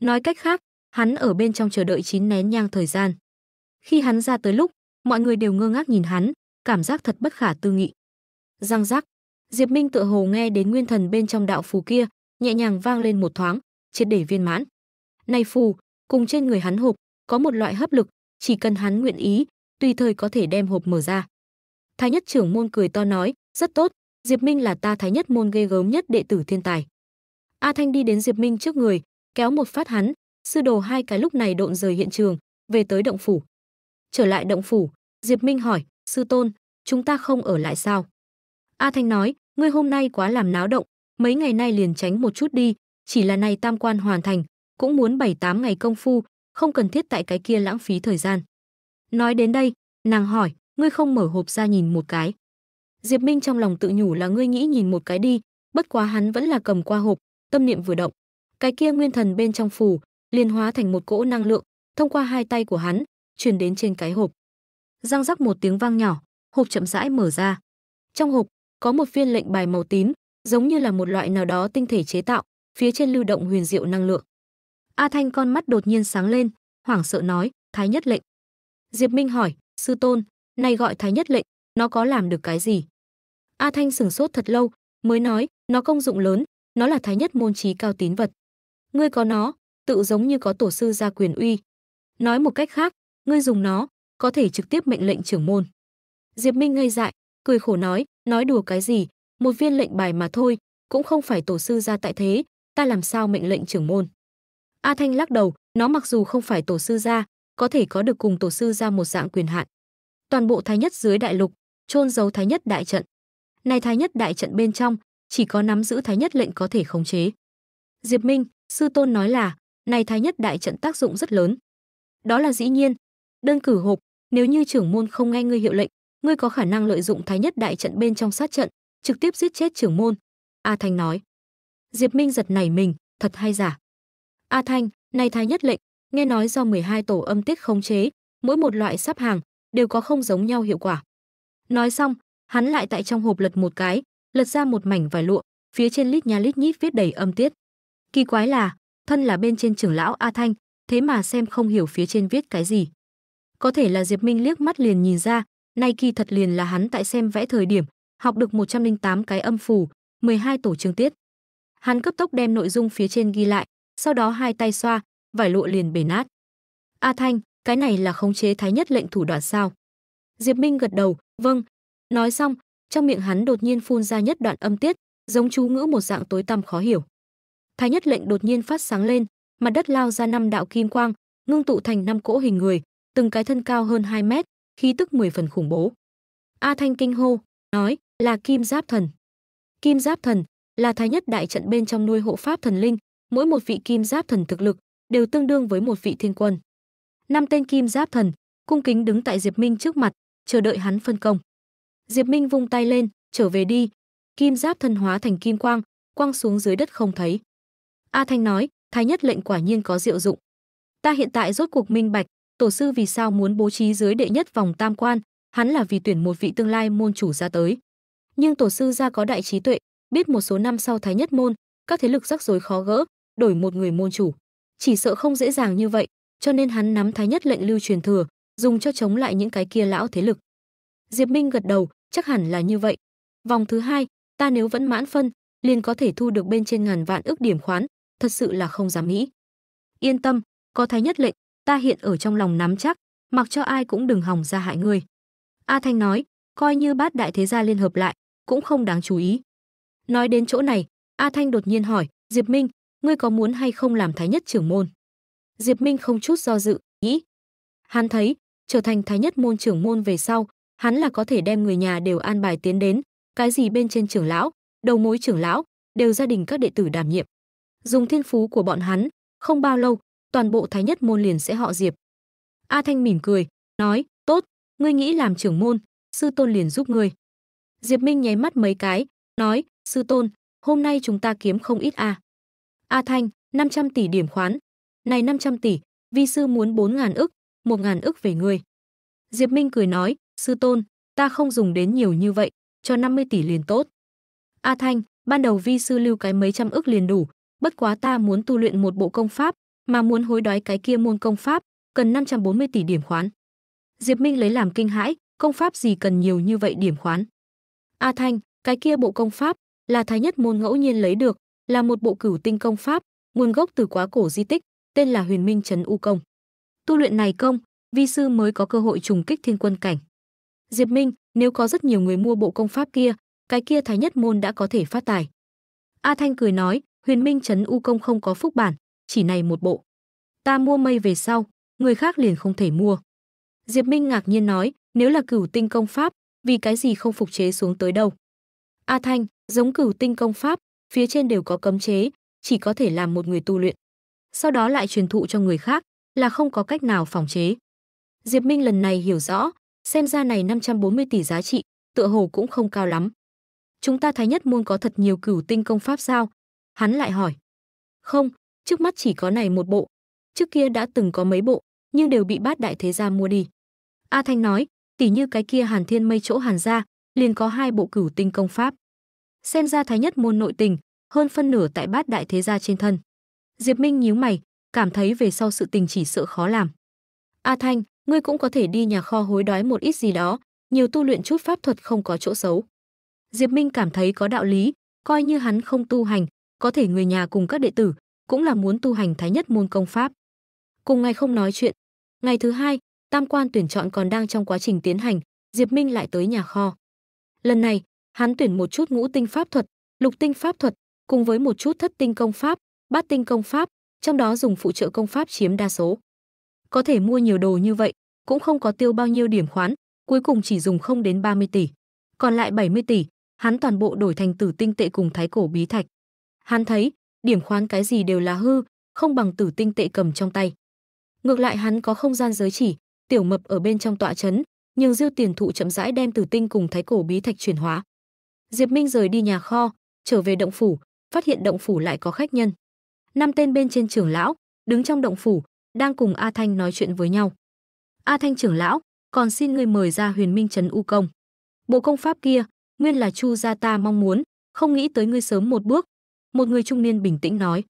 Nói cách khác, hắn ở bên trong chờ đợi chín nén nhang thời gian. Khi hắn ra tới lúc, mọi người đều ngơ ngác nhìn hắn, cảm giác thật bất khả tư nghị. Răng rắc, Diệp Minh tựa hồ nghe đến nguyên thần bên trong đạo phù kia, nhẹ nhàng vang lên một thoáng, triệt để viên mãn. Này phù, cùng trên người hắn hộp, có một loại hấp lực, chỉ cần hắn nguyện ý, tùy thời có thể đem hộp mở ra. Thái nhất trưởng môn cười to nói, rất tốt, Diệp Minh là ta thái nhất môn ghê gớm nhất đệ tử thiên tài. A Thanh đi đến Diệp Minh trước người, kéo một phát hắn, sư đồ hai cái lúc này độn rời hiện trường, về tới động phủ. Trở lại động phủ, Diệp Minh hỏi, sư tôn, chúng ta không ở lại sao? A Thanh nói, ngươi hôm nay quá làm náo động, mấy ngày nay liền tránh một chút đi, chỉ là này tam quan hoàn thành, cũng muốn 7-8 ngày công phu, không cần thiết tại cái kia lãng phí thời gian. Nói đến đây, nàng hỏi, ngươi không mở hộp ra nhìn một cái. Diệp Minh trong lòng tự nhủ là ngươi nghĩ nhìn một cái đi, bất quá hắn vẫn là cầm qua hộp, tâm niệm vừa động. Cái kia nguyên thần bên trong phủ, liền hóa thành một cỗ năng lượng, thông qua hai tay của hắn, truyền đến trên cái hộp. Răng rắc một tiếng vang nhỏ, hộp chậm rãi mở ra. Trong hộp có một viên lệnh bài màu tím, giống như là một loại nào đó tinh thể chế tạo, phía trên lưu động huyền diệu năng lượng. A Thanh con mắt đột nhiên sáng lên, hoảng sợ nói, "Thái nhất lệnh." Diệp Minh hỏi, "Sư tôn, này gọi Thái nhất lệnh, nó có làm được cái gì?" A Thanh sửng sốt thật lâu, mới nói, "Nó công dụng lớn, nó là thái nhất môn chí cao tín vật. Ngươi có nó, tự giống như có tổ sư gia quyền uy." Nói một cách khác, ngươi dùng nó, có thể trực tiếp mệnh lệnh trưởng môn. Diệp Minh ngây dại, cười khổ nói, nói đùa cái gì, một viên lệnh bài mà thôi, cũng không phải tổ sư ra tại thế, ta làm sao mệnh lệnh trưởng môn. A Thanh lắc đầu, nó mặc dù không phải tổ sư ra, có thể có được cùng tổ sư ra một dạng quyền hạn. Toàn bộ thái nhất dưới đại lục, trôn giấu thái nhất đại trận. Này thái nhất đại trận bên trong, chỉ có nắm giữ thái nhất lệnh có thể khống chế. Diệp Minh, sư tôn nói là, này thái nhất đại trận tác dụng rất lớn. Đó là dĩ nhiên, đơn cử hộp nếu như trưởng môn không nghe ngươi hiệu lệnh ngươi có khả năng lợi dụng thái nhất đại trận bên trong sát trận trực tiếp giết chết trưởng môn a thanh nói diệp minh giật nảy mình thật hay giả a thanh nay thái nhất lệnh nghe nói do 12 tổ âm tiết khống chế mỗi một loại sắp hàng đều có không giống nhau hiệu quả nói xong hắn lại tại trong hộp lật một cái lật ra một mảnh vải lụa phía trên lít nha lít nhít viết đầy âm tiết kỳ quái là thân là bên trên trưởng lão a thanh thế mà xem không hiểu phía trên viết cái gì có thể là Diệp Minh liếc mắt liền nhìn ra, nay kỳ thật liền là hắn tại xem vẽ thời điểm, học được 108 cái âm phủ, 12 tổ chương tiết. Hắn cấp tốc đem nội dung phía trên ghi lại, sau đó hai tay xoa, vải lụa liền bể nát. A Thanh, cái này là khống chế thái nhất lệnh thủ đoạn sao? Diệp Minh gật đầu, vâng. Nói xong, trong miệng hắn đột nhiên phun ra nhất đoạn âm tiết, giống chú ngữ một dạng tối tăm khó hiểu. Thái nhất lệnh đột nhiên phát sáng lên, mặt đất lao ra năm đạo kim quang, ngưng tụ thành năm cỗ hình người, từng cái thân cao hơn 2 mét, khí tức 10 phần khủng bố. A Thanh kinh hô, nói, là Kim Giáp Thần. Kim Giáp Thần là thái nhất đại trận bên trong nuôi hộ pháp thần linh, mỗi một vị Kim Giáp Thần thực lực đều tương đương với một vị thiên quân. Năm tên Kim Giáp Thần cung kính đứng tại Diệp Minh trước mặt, chờ đợi hắn phân công. Diệp Minh vung tay lên, trở về đi. Kim Giáp Thần hóa thành kim quang, quang xuống dưới đất không thấy. A Thanh nói, thái nhất lệnh quả nhiên có diệu dụng. Ta hiện tại rốt cuộc minh bạch, tổ sư vì sao muốn bố trí dưới đệ nhất vòng tam quan, hắn là vì tuyển một vị tương lai môn chủ ra tới. Nhưng tổ sư gia có đại trí tuệ, biết một số năm sau thái nhất môn, các thế lực rắc rối khó gỡ, đổi một người môn chủ, chỉ sợ không dễ dàng như vậy, cho nên hắn nắm thái nhất lệnh lưu truyền thừa, dùng cho chống lại những cái kia lão thế lực. Diệp Minh gật đầu, chắc hẳn là như vậy. Vòng thứ hai, ta nếu vẫn mãn phân, liền có thể thu được bên trên ngàn vạn ước điểm khoán, thật sự là không dám nghĩ. Yên tâm, có thái nhất lệnh, ta hiện ở trong lòng nắm chắc, mặc cho ai cũng đừng hòng ra hại ngươi. A Thanh nói, coi như bát đại thế gia liên hợp lại, cũng không đáng chú ý. Nói đến chỗ này, A Thanh đột nhiên hỏi, Diệp Minh, ngươi có muốn hay không làm thái nhất trưởng môn? Diệp Minh không chút do dự, nghĩ. Hắn thấy, trở thành thái nhất môn trưởng môn về sau, hắn là có thể đem người nhà đều an bài tiến đến, cái gì bên trên trưởng lão, đầu mối trưởng lão, đều gia đình các đệ tử đảm nhiệm. Dùng thiên phú của bọn hắn, không bao lâu, toàn bộ thái nhất môn liền sẽ họ Diệp. A Thanh mỉm cười, nói, tốt, ngươi nghĩ làm trưởng môn, sư tôn liền giúp ngươi. Diệp Minh nháy mắt mấy cái, nói, sư tôn, hôm nay chúng ta kiếm không ít a à. A Thanh, 500 tỷ điểm khoán. Này 500 tỷ, vi sư muốn bốn ngàn ức, một ngàn ức về ngươi. Diệp Minh cười nói, sư tôn, ta không dùng đến nhiều như vậy, cho 50 tỷ liền tốt. A Thanh, ban đầu vi sư lưu cái mấy trăm ức liền đủ, bất quá ta muốn tu luyện một bộ công pháp, mà muốn hối đói cái kia môn công pháp, cần 540 tỷ điểm khoán. Diệp Minh lấy làm kinh hãi, công pháp gì cần nhiều như vậy điểm khoán. A Thanh, cái kia bộ công pháp là thái nhất môn ngẫu nhiên lấy được, là một bộ cửu tinh công pháp, nguồn gốc từ quá cổ di tích, tên là Huyền Minh Trấn U Công. Tu luyện này công, vi sư mới có cơ hội trùng kích thiên quân cảnh. Diệp Minh, nếu có rất nhiều người mua bộ công pháp kia, cái kia thái nhất môn đã có thể phát tài. A Thanh cười nói, Huyền Minh Trấn U Công không có phúc bản, chỉ này một bộ. Ta mua mây về sau, người khác liền không thể mua. Diệp Minh ngạc nhiên nói, nếu là cửu tinh công pháp, vì cái gì không phục chế xuống tới đâu. A Thanh, giống cửu tinh công pháp, phía trên đều có cấm chế, chỉ có thể làm một người tu luyện. Sau đó lại truyền thụ cho người khác, là không có cách nào phòng chế. Diệp Minh lần này hiểu rõ, xem ra này 540 tỷ giá trị, tựa hồ cũng không cao lắm. Chúng ta Thái Nhất Môn có thật nhiều cửu tinh công pháp sao? Hắn lại hỏi. Không, trước mắt chỉ có này một bộ. Trước kia đã từng có mấy bộ, nhưng đều bị bát đại thế gia mua đi. A Thanh nói, tỉ như cái kia Hàn Thiên Mây chỗ Hàn ra, liền có hai bộ cửu tinh công pháp. Xem ra thái nhất môn nội tình, hơn phân nửa tại bát đại thế gia trên thân. Diệp Minh nhíu mày, cảm thấy về sau sự tình chỉ sợ khó làm. A Thanh, ngươi cũng có thể đi nhà kho hối đói một ít gì đó, nhiều tu luyện chút pháp thuật không có chỗ xấu. Diệp Minh cảm thấy có đạo lý, coi như hắn không tu hành, có thể người nhà cùng các đệ tử, cũng là muốn tu hành thái nhất môn công pháp. Cùng ngày không nói chuyện, ngày thứ hai, tam quan tuyển chọn còn đang trong quá trình tiến hành, Diệp Minh lại tới nhà kho. Lần này, hắn tuyển một chút ngũ tinh pháp thuật, lục tinh pháp thuật, cùng với một chút thất tinh công pháp, bát tinh công pháp, trong đó dùng phụ trợ công pháp chiếm đa số. Có thể mua nhiều đồ như vậy, cũng không có tiêu bao nhiêu điểm khoán, cuối cùng chỉ dùng không đến 30 tỷ. Còn lại 70 tỷ, hắn toàn bộ đổi thành tử tinh tệ cùng thái cổ bí thạch. Hắn thấy, điểm khoán cái gì đều là hư, không bằng tử tinh tệ cầm trong tay. Ngược lại hắn có không gian giới chỉ, tiểu mập ở bên trong tọa chấn, nhưng Diêu Tiền Thụ chậm rãi đem tử tinh cùng thái cổ bí thạch chuyển hóa. Diệp Minh rời đi nhà kho, trở về động phủ, phát hiện động phủ lại có khách nhân. Năm tên bên trên trưởng lão, đứng trong động phủ, đang cùng A Thanh nói chuyện với nhau. A Thanh trưởng lão, còn xin người mời ra huyền minh trấn U Công. Bộ công pháp kia, nguyên là Chu gia ta mong muốn, không nghĩ tới ngươi sớm một bước, một người trung niên bình tĩnh nói.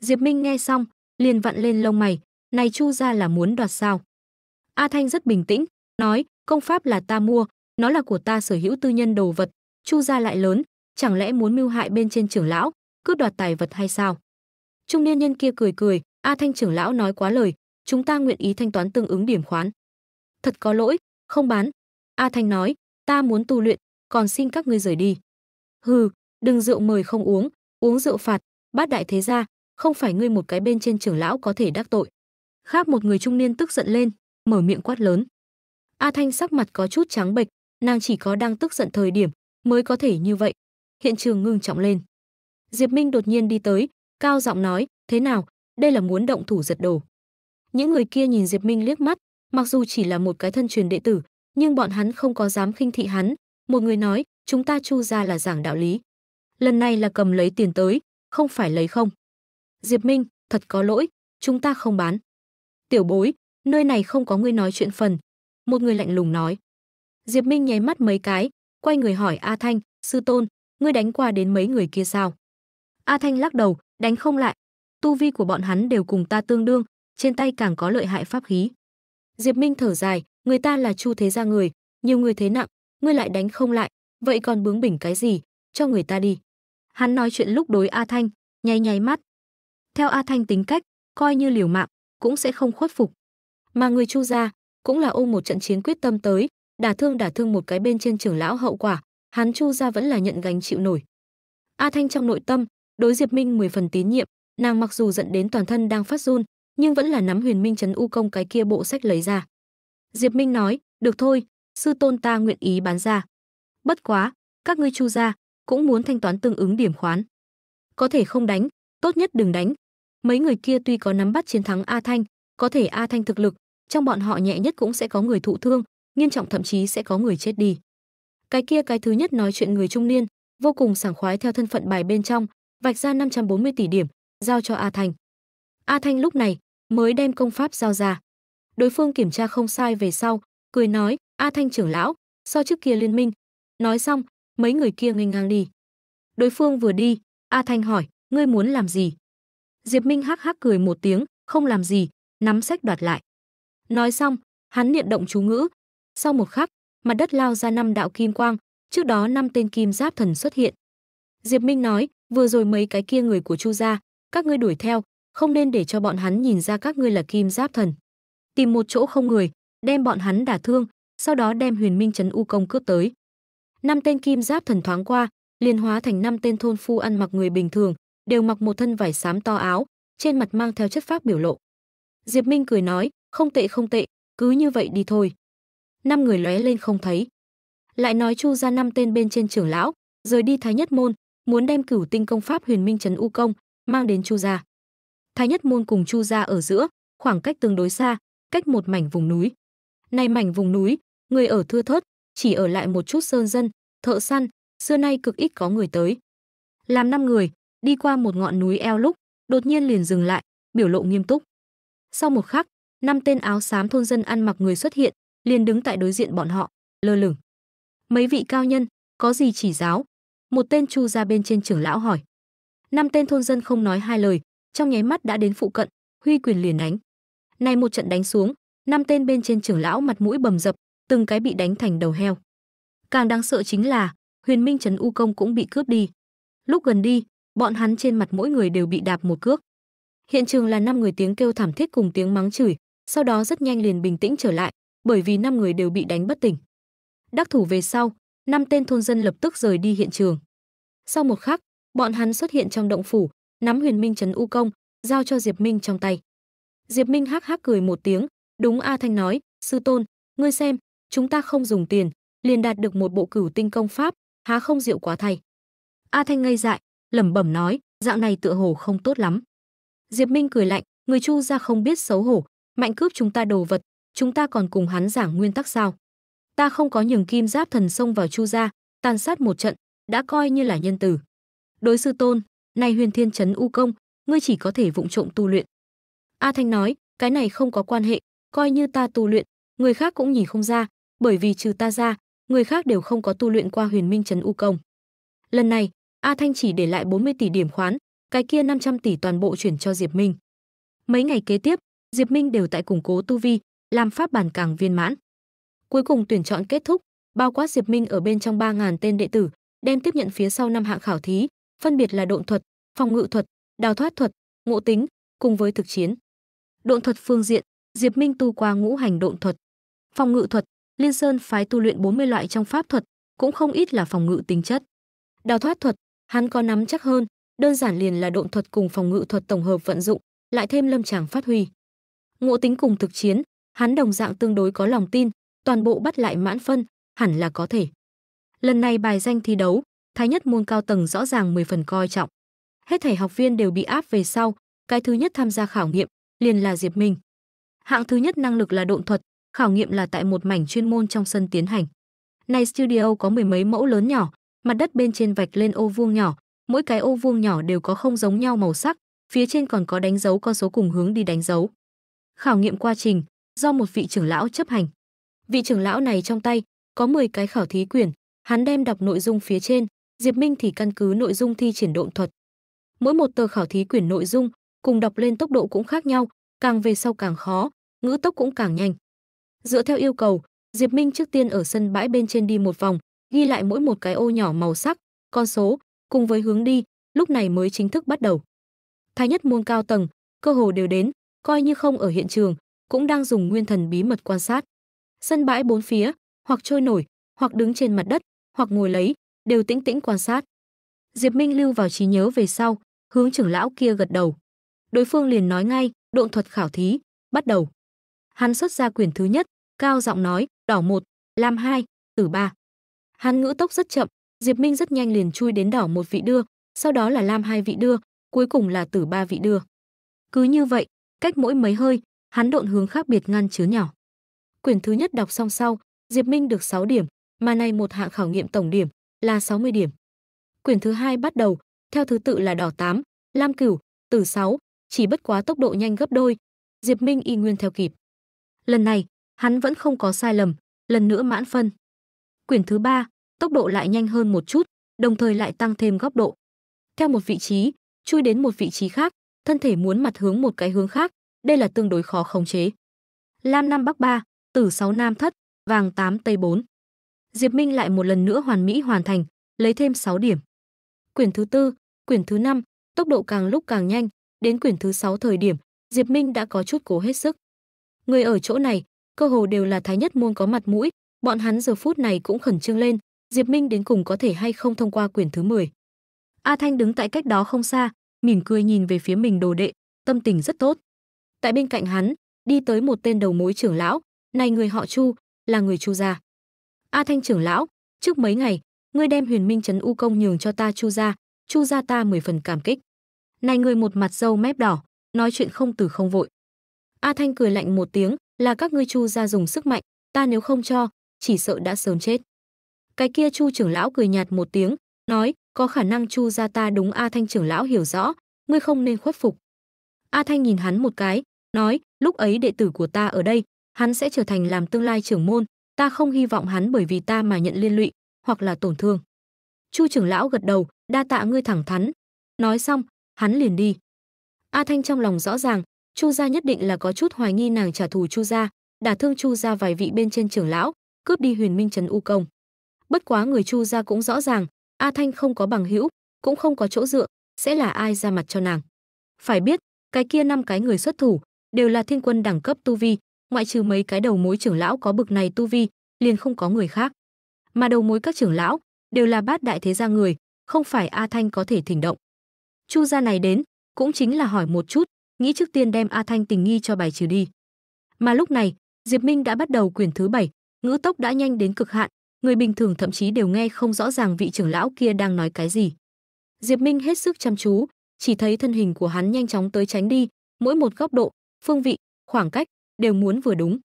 Diệp Minh nghe xong, liền vặn lên lông mày, này Chu ra là muốn đoạt sao. A Thanh rất bình tĩnh, nói, công pháp là ta mua, nó là của ta sở hữu tư nhân đồ vật, Chu ra lại lớn, chẳng lẽ muốn mưu hại bên trên trưởng lão, cướp đoạt tài vật hay sao? Trung niên nhân kia cười cười, A Thanh trưởng lão nói quá lời, chúng ta nguyện ý thanh toán tương ứng điểm khoán. Thật có lỗi, không bán. A Thanh nói, ta muốn tu luyện, còn xin các ngươi rời đi. Hừ, đừng rượu mời không uống, uống rượu phạt, bát đại thế gia, không phải ngươi một cái bên trên trưởng lão có thể đắc tội. Khác một người trung niên tức giận lên, mở miệng quát lớn. A Thanh sắc mặt có chút trắng bệch, nàng chỉ có đang tức giận thời điểm mới có thể như vậy. Hiện trường ngưng trọng lên. Diệp Minh đột nhiên đi tới, cao giọng nói, thế nào, đây là muốn động thủ giật đồ. Những người kia nhìn Diệp Minh liếc mắt, mặc dù chỉ là một cái thân truyền đệ tử, nhưng bọn hắn không có dám khinh thị hắn. Một người nói, chúng ta chu ra là giảng đạo lý lần này là cầm lấy tiền tới, không phải lấy không. Diệp Minh, thật có lỗi, chúng ta không bán. Tiểu bối, nơi này không có người nói chuyện phần. Một người lạnh lùng nói. Diệp Minh nháy mắt mấy cái, quay người hỏi A Thanh, sư tôn, ngươi đánh qua đến mấy người kia sao? A Thanh lắc đầu, đánh không lại. Tu vi của bọn hắn đều cùng ta tương đương, trên tay càng có lợi hại pháp khí. Diệp Minh thở dài, người ta là chu thế gia người, nhiều người thế nặng, ngươi lại đánh không lại, vậy còn bướng bỉnh cái gì, cho người ta đi. Hắn nói chuyện lúc đối A Thanh, nháy nháy mắt. Theo A Thanh tính cách, coi như liều mạng, cũng sẽ không khuất phục. Mà người Chu gia cũng là ôm một trận chiến quyết tâm tới, đả thương đả thương một cái bên trên trưởng lão hậu quả, hắn Chu gia vẫn là nhận gánh chịu nổi. A Thanh trong nội tâm, đối Diệp Minh mười phần tín nhiệm, nàng mặc dù giận đến toàn thân đang phát run, nhưng vẫn là nắm Huyền Minh trấn u công cái kia bộ sách lấy ra. Diệp Minh nói, "Được thôi, sư tôn ta nguyện ý bán ra. Bất quá, các ngươi Chu gia cũng muốn thanh toán tương ứng điểm khoán. Có thể không đánh, tốt nhất đừng đánh. Mấy người kia tuy có nắm bắt chiến thắng A Thanh, có thể A Thanh thực lực, trong bọn họ nhẹ nhất cũng sẽ có người thụ thương, nghiêm trọng thậm chí sẽ có người chết đi. Cái kia cái thứ nhất nói chuyện người trung niên, vô cùng sảng khoái theo thân phận bài bên trong, vạch ra 540 tỷ điểm, giao cho A Thanh. A Thanh lúc này mới đem công pháp giao ra. Đối phương kiểm tra không sai về sau, cười nói, "A Thanh trưởng lão, so trước kia liên minh." Nói xong, mấy người kia nghênh ngang đi. Đối phương vừa đi, A Thanh hỏi, ngươi muốn làm gì? Diệp Minh hắc hắc cười một tiếng, không làm gì, nắm sách đoạt lại. Nói xong, hắn niệm động chú ngữ. Sau một khắc, mặt đất lao ra năm đạo kim quang, trước đó năm tên kim giáp thần xuất hiện. Diệp Minh nói, vừa rồi mấy cái kia người của Chu gia, các ngươi đuổi theo, không nên để cho bọn hắn nhìn ra các ngươi là kim giáp thần. Tìm một chỗ không người, đem bọn hắn đả thương, sau đó đem Huyền Minh trấn U công cướp tới năm tên kim giáp thần thoáng qua liền hóa thành năm tên thôn phu ăn mặc người bình thường đều mặc một thân vải xám to áo trên mặt mang theo chất phác biểu lộ diệp minh cười nói không tệ không tệ cứ như vậy đi thôi năm người lóe lên không thấy lại nói chu ra năm tên bên trên trưởng lão rời đi thái nhất môn muốn đem cửu tinh công pháp huyền minh trấn u công mang đến chu gia thái nhất môn cùng chu gia ở giữa khoảng cách tương đối xa cách một mảnh vùng núi này mảnh vùng núi người ở thưa thớt chỉ ở lại một chút sơn dân, thợ săn, xưa nay cực ít có người tới. Làm năm người, đi qua một ngọn núi eo lúc, đột nhiên liền dừng lại, biểu lộ nghiêm túc. Sau một khắc, năm tên áo xám thôn dân ăn mặc người xuất hiện, liền đứng tại đối diện bọn họ, lơ lửng. Mấy vị cao nhân, có gì chỉ giáo? Một tên chu ra bên trên trưởng lão hỏi. Năm tên thôn dân không nói hai lời, trong nháy mắt đã đến phụ cận, huy quyền liền đánh. Này một trận đánh xuống, năm tên bên trên trưởng lão mặt mũi bầm dập, từng cái bị đánh thành đầu heo. Càng đáng sợ chính là, Huyền Minh trấn U Công cũng bị cướp đi. Lúc gần đi, bọn hắn trên mặt mỗi người đều bị đạp một cước. Hiện trường là năm người tiếng kêu thảm thiết cùng tiếng mắng chửi, sau đó rất nhanh liền bình tĩnh trở lại, bởi vì năm người đều bị đánh bất tỉnh. Đắc thủ về sau, năm tên thôn dân lập tức rời đi hiện trường. Sau một khắc, bọn hắn xuất hiện trong động phủ, nắm Huyền Minh trấn U Công, giao cho Diệp Minh trong tay. Diệp Minh hắc hắc cười một tiếng, đúng A Thanh nói, sư tôn, ngươi xem, chúng ta không dùng tiền, liền đạt được một bộ cửu tinh công pháp, há không diệu quá thay. A Thanh ngây dại, lẩm bẩm nói, dạng này tựa hồ không tốt lắm. Diệp Minh cười lạnh, người Chu gia không biết xấu hổ, mạnh cướp chúng ta đồ vật, chúng ta còn cùng hắn giảng nguyên tắc sao? Ta không có nhường kim giáp thần xông vào Chu gia, tàn sát một trận, đã coi như là nhân tử. Đối sư tôn, nay huyền thiên trấn u công, ngươi chỉ có thể vụng trộm tu luyện. A Thanh nói, cái này không có quan hệ, coi như ta tu luyện, người khác cũng nhìn không ra, bởi vì trừ ta ra, người khác đều không có tu luyện qua huyền minh trấn u công. Lần này, A Thanh chỉ để lại 40 tỷ điểm khoán, cái kia 500 tỷ toàn bộ chuyển cho Diệp Minh. Mấy ngày kế tiếp, Diệp Minh đều tại củng cố tu vi, làm pháp bản càng viên mãn. Cuối cùng tuyển chọn kết thúc, bao quát Diệp Minh ở bên trong 3000 tên đệ tử, đem tiếp nhận phía sau năm hạng khảo thí, phân biệt là độn thuật, phòng ngự thuật, đào thoát thuật, ngộ tính cùng với thực chiến. Độn thuật phương diện, Diệp Minh tu qua ngũ hành độn thuật. Phòng ngự thuật, Liên Sơn phái tu luyện 40 loại trong pháp thuật, cũng không ít là phòng ngự tính chất. Đào thoát thuật, hắn có nắm chắc hơn, đơn giản liền là độn thuật cùng phòng ngự thuật tổng hợp vận dụng, lại thêm lâm tràng phát huy. Ngộ tính cùng thực chiến, hắn đồng dạng tương đối có lòng tin, toàn bộ bắt lại mãn phân, hẳn là có thể. Lần này bài danh thi đấu, thái nhất môn cao tầng rõ ràng 10 phần coi trọng. Hết thảy học viên đều bị áp về sau, cái thứ nhất tham gia khảo nghiệm liền là Diệp Minh. Hạng thứ nhất năng lực là độn thuật, Khảo nghiệm là tại một mảnh chuyên môn trong sân tiến hành. Này studio có mười mấy mẫu lớn nhỏ, mặt đất bên trên vạch lên ô vuông nhỏ, mỗi cái ô vuông nhỏ đều có không giống nhau màu sắc, phía trên còn có đánh dấu con số cùng hướng đi đánh dấu. Khảo nghiệm quá trình do một vị trưởng lão chấp hành. Vị trưởng lão này trong tay có 10 cái khảo thí quyển, hắn đem đọc nội dung phía trên, Diệp Minh thì căn cứ nội dung thi triển độn thuật. Mỗi một tờ khảo thí quyển nội dung cùng đọc lên tốc độ cũng khác nhau, càng về sau càng khó, ngữ tốc cũng càng nhanh. Dựa theo yêu cầu, Diệp Minh trước tiên ở sân bãi bên trên đi một vòng, ghi lại mỗi một cái ô nhỏ màu sắc, con số, cùng với hướng đi, lúc này mới chính thức bắt đầu. Thái nhất môn cao tầng, cơ hồ đều đến, coi như không ở hiện trường, cũng đang dùng nguyên thần bí mật quan sát. Sân bãi bốn phía, hoặc trôi nổi, hoặc đứng trên mặt đất, hoặc ngồi lấy, đều tĩnh tĩnh quan sát. Diệp Minh lưu vào trí nhớ về sau, hướng trưởng lão kia gật đầu. Đối phương liền nói ngay, độn thuật khảo thí, bắt đầu. Hắn xuất ra quyển thứ nhất, cao giọng nói, đỏ một, lam hai, tử ba. Hắn ngữ tốc rất chậm, Diệp Minh rất nhanh liền chui đến đỏ một vị đưa, sau đó là lam hai vị đưa, cuối cùng là tử ba vị đưa. Cứ như vậy, cách mỗi mấy hơi, hắn độn hướng khác biệt ngăn chứa nhỏ. Quyển thứ nhất đọc xong sau, Diệp Minh được 6 điểm, mà này một hạng khảo nghiệm tổng điểm là 60 điểm. Quyển thứ hai bắt đầu, theo thứ tự là đỏ 8, lam cửu, tử 6, chỉ bất quá tốc độ nhanh gấp đôi, Diệp Minh y nguyên theo kịp. Lần này, hắn vẫn không có sai lầm, lần nữa mãn phân. Quyển thứ ba, tốc độ lại nhanh hơn một chút, đồng thời lại tăng thêm góc độ. Theo một vị trí, chui đến một vị trí khác, thân thể muốn mặt hướng một cái hướng khác, đây là tương đối khó khống chế. Lam Nam Bắc 3, Tử 6 Nam Thất, Vàng 8 Tây 4. Diệp Minh lại một lần nữa hoàn mỹ hoàn thành, lấy thêm 6 điểm. Quyển thứ tư, quyển thứ năm, tốc độ càng lúc càng nhanh, đến quyển thứ 6 thời điểm, Diệp Minh đã có chút cố hết sức. Người ở chỗ này, cơ hồ đều là thái nhất môn có mặt mũi, bọn hắn giờ phút này cũng khẩn trương lên, Diệp Minh đến cùng có thể hay không thông qua quyển thứ 10. A Thanh đứng tại cách đó không xa, mỉm cười nhìn về phía mình đồ đệ, tâm tình rất tốt. Tại bên cạnh hắn, đi tới một tên đầu mối trưởng lão, này người họ Chu, là người Chu gia. A Thanh trưởng lão, trước mấy ngày, ngươi đem Huyền Minh trấn U công nhường cho ta Chu gia, Chu gia ta mười phần cảm kích. Này người một mặt râu mép đỏ, nói chuyện không từ không vội. A Thanh cười lạnh một tiếng, là các ngươi chu ra dùng sức mạnh, ta nếu không cho, chỉ sợ đã sớm chết. Cái kia chu trưởng lão cười nhạt một tiếng, nói, có khả năng chu ra ta đúng A Thanh trưởng lão hiểu rõ, ngươi không nên khuất phục. A Thanh nhìn hắn một cái, nói, lúc ấy đệ tử của ta ở đây, hắn sẽ trở thành làm tương lai trưởng môn, ta không hy vọng hắn bởi vì ta mà nhận liên lụy, hoặc là tổn thương. Chu trưởng lão gật đầu, đa tạ ngươi thẳng thắn. Nói xong, hắn liền đi. A Thanh trong lòng rõ ràng, Chu gia nhất định là có chút hoài nghi nàng trả thù Chu gia, đả thương Chu gia vài vị bên trên trưởng lão, cướp đi Huyền Minh trấn u công. Bất quá người Chu gia cũng rõ ràng, A Thanh không có bằng hữu, cũng không có chỗ dựa, sẽ là ai ra mặt cho nàng. Phải biết, cái kia năm cái người xuất thủ đều là thiên quân đẳng cấp tu vi, ngoại trừ mấy cái đầu mối trưởng lão có bực này tu vi, liền không có người khác. Mà đầu mối các trưởng lão đều là bát đại thế gia người, không phải A Thanh có thể thỉnh động. Chu gia này đến, cũng chính là hỏi một chút, nghĩ trước tiên đem A Thanh tình nghi cho bài trừ đi. Mà lúc này, Diệp Minh đã bắt đầu quyển thứ bảy, ngữ tốc đã nhanh đến cực hạn, người bình thường thậm chí đều nghe không rõ ràng vị trưởng lão kia đang nói cái gì. Diệp Minh hết sức chăm chú, chỉ thấy thân hình của hắn nhanh chóng tới tránh đi, mỗi một góc độ, phương vị, khoảng cách đều muốn vừa đúng.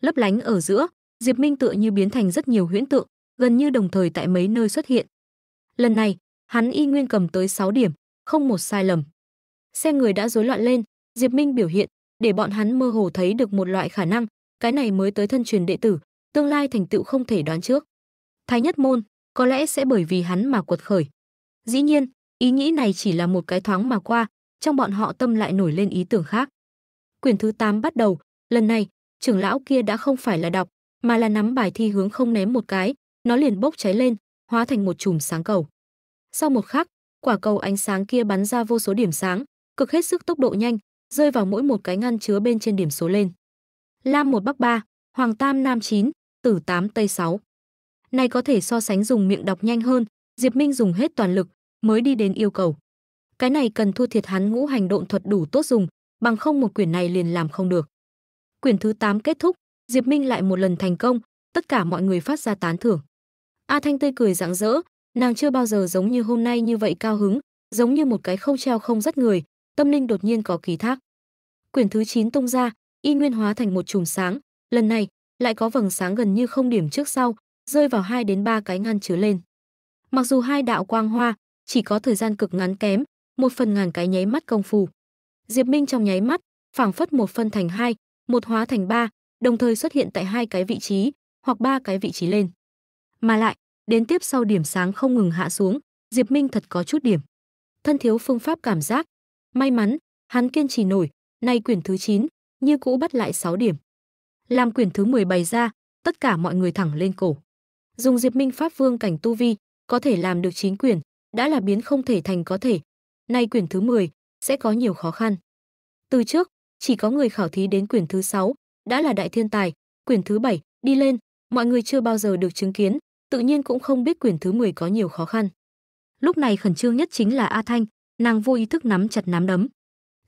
Lấp lánh ở giữa, Diệp Minh tựa như biến thành rất nhiều huyễn tượng, gần như đồng thời tại mấy nơi xuất hiện. Lần này, hắn y nguyên cầm tới 6 điểm, không một sai lầm xe người đã rối loạn lên, Diệp Minh biểu hiện, để bọn hắn mơ hồ thấy được một loại khả năng, cái này mới tới thân truyền đệ tử, tương lai thành tựu không thể đoán trước. Thái Nhất Môn, có lẽ sẽ bởi vì hắn mà quật khởi. Dĩ nhiên, ý nghĩ này chỉ là một cái thoáng mà qua, trong bọn họ tâm lại nổi lên ý tưởng khác. Quyển thứ 8 bắt đầu, lần này, trưởng lão kia đã không phải là đọc, mà là nắm bài thi hướng không ném một cái, nó liền bốc cháy lên, hóa thành một chùm sáng cầu. Sau một khắc, quả cầu ánh sáng kia bắn ra vô số điểm sáng, cực hết sức tốc độ nhanh, rơi vào mỗi một cái ngăn chứa bên trên điểm số lên. Lam một bắc ba, hoàng tam nam 9, tử 8 tây 6. Này có thể so sánh dùng miệng đọc nhanh hơn, Diệp Minh dùng hết toàn lực mới đi đến yêu cầu. Cái này cần thua thiệt hắn ngũ hành độn thuật đủ tốt dùng, bằng không một quyển này liền làm không được. Quyển thứ 8 kết thúc, Diệp Minh lại một lần thành công, tất cả mọi người phát ra tán thưởng. A Thanh tươi cười rạng rỡ, nàng chưa bao giờ giống như hôm nay như vậy cao hứng, giống như một cái không treo không rất người, tâm linh đột nhiên có ký thác. Quyển thứ 9 tung ra, y nguyên hóa thành một chùm sáng, lần này lại có vầng sáng gần như không điểm trước sau, rơi vào hai đến ba cái ngăn chứa lên. Mặc dù hai đạo quang hoa chỉ có thời gian cực ngắn kém, một phần ngàn cái nháy mắt công phu. Diệp Minh trong nháy mắt, phảng phất một phân thành hai, một hóa thành ba, đồng thời xuất hiện tại hai cái vị trí hoặc ba cái vị trí lên. Mà lại, đến tiếp sau điểm sáng không ngừng hạ xuống, Diệp Minh thật có chút điểm. Thân thiếu phương pháp cảm giác, May mắn, hắn kiên trì nổi, nay quyển thứ 9, như cũ bắt lại 6 điểm. Làm quyển thứ 10 bày ra, tất cả mọi người thẳng lên cổ. Dùng Diệp Minh Pháp Vương cảnh tu vi, có thể làm được 9 quyển, đã là biến không thể thành có thể. Nay quyển thứ 10 sẽ có nhiều khó khăn. Từ trước, chỉ có người khảo thí đến quyển thứ 6 đã là đại thiên tài, quyển thứ 7 đi lên, mọi người chưa bao giờ được chứng kiến, tự nhiên cũng không biết quyển thứ 10 có nhiều khó khăn. Lúc này khẩn trương nhất chính là A Thanh, nàng vô ý thức nắm chặt nắm đấm.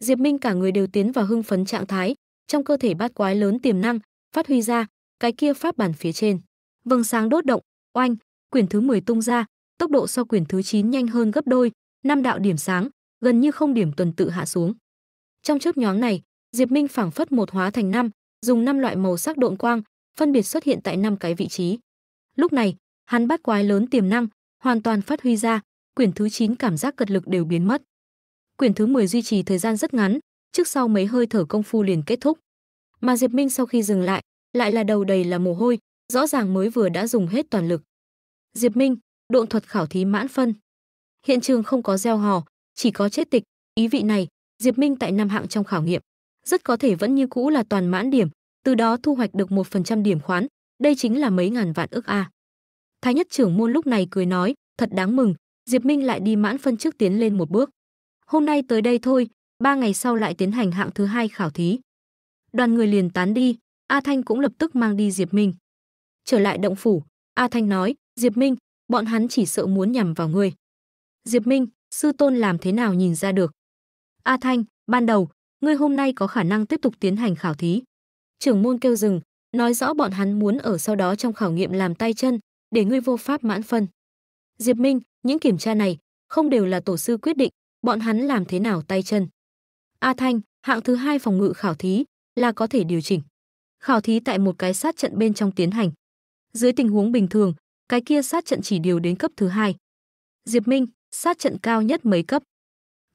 Diệp Minh cả người đều tiến vào hưng phấn trạng thái, trong cơ thể bát quái lớn tiềm năng, phát huy ra, cái kia pháp bản phía trên. Vầng sáng đốt động, oanh, quyển thứ 10 tung ra, tốc độ so quyển thứ 9 nhanh hơn gấp đôi, năm đạo điểm sáng, gần như không điểm tuần tự hạ xuống. Trong chớp nhoáng này, Diệp Minh phảng phất một hóa thành năm, dùng năm loại màu sắc độn quang, phân biệt xuất hiện tại năm cái vị trí. Lúc này, hắn bắt quái lớn tiềm năng, hoàn toàn phát huy ra, quyển thứ 9 cảm giác cật lực đều biến mất. Quyển thứ 10 duy trì thời gian rất ngắn, trước sau mấy hơi thở công phu liền kết thúc. Mà Diệp Minh sau khi dừng lại, lại là đầu đầy là mồ hôi, rõ ràng mới vừa đã dùng hết toàn lực. Diệp Minh, độn thuật khảo thí mãn phân. Hiện trường không có gieo hò, chỉ có chết tịch, ý vị này, Diệp Minh tại năm hạng trong khảo nghiệm, rất có thể vẫn như cũ là toàn mãn điểm, từ đó thu hoạch được 1% điểm khoán, đây chính là mấy ngàn vạn ức a. Thái nhất trưởng môn lúc này cười nói, thật đáng mừng, Diệp Minh lại đi mãn phân trước tiến lên một bước. Hôm nay tới đây thôi, ba ngày sau lại tiến hành hạng thứ hai khảo thí. Đoàn người liền tán đi, A Thanh cũng lập tức mang đi Diệp Minh. Trở lại động phủ, A Thanh nói, Diệp Minh, bọn hắn chỉ sợ muốn nhằm vào ngươi. Diệp Minh, sư tôn làm thế nào nhìn ra được? A Thanh, ban đầu, ngươi hôm nay có khả năng tiếp tục tiến hành khảo thí. Trưởng môn kêu dừng, nói rõ bọn hắn muốn ở sau đó trong khảo nghiệm làm tay chân, để ngươi vô pháp mãn phân. Diệp Minh, những kiểm tra này không đều là tổ sư quyết định, bọn hắn làm thế nào tay chân. A Thanh, hạng thứ hai phòng ngự khảo thí là có thể điều chỉnh. Khảo thí tại một cái sát trận bên trong tiến hành. Dưới tình huống bình thường, cái kia sát trận chỉ điều đến cấp thứ hai. Diệp Minh, sát trận cao nhất mấy cấp?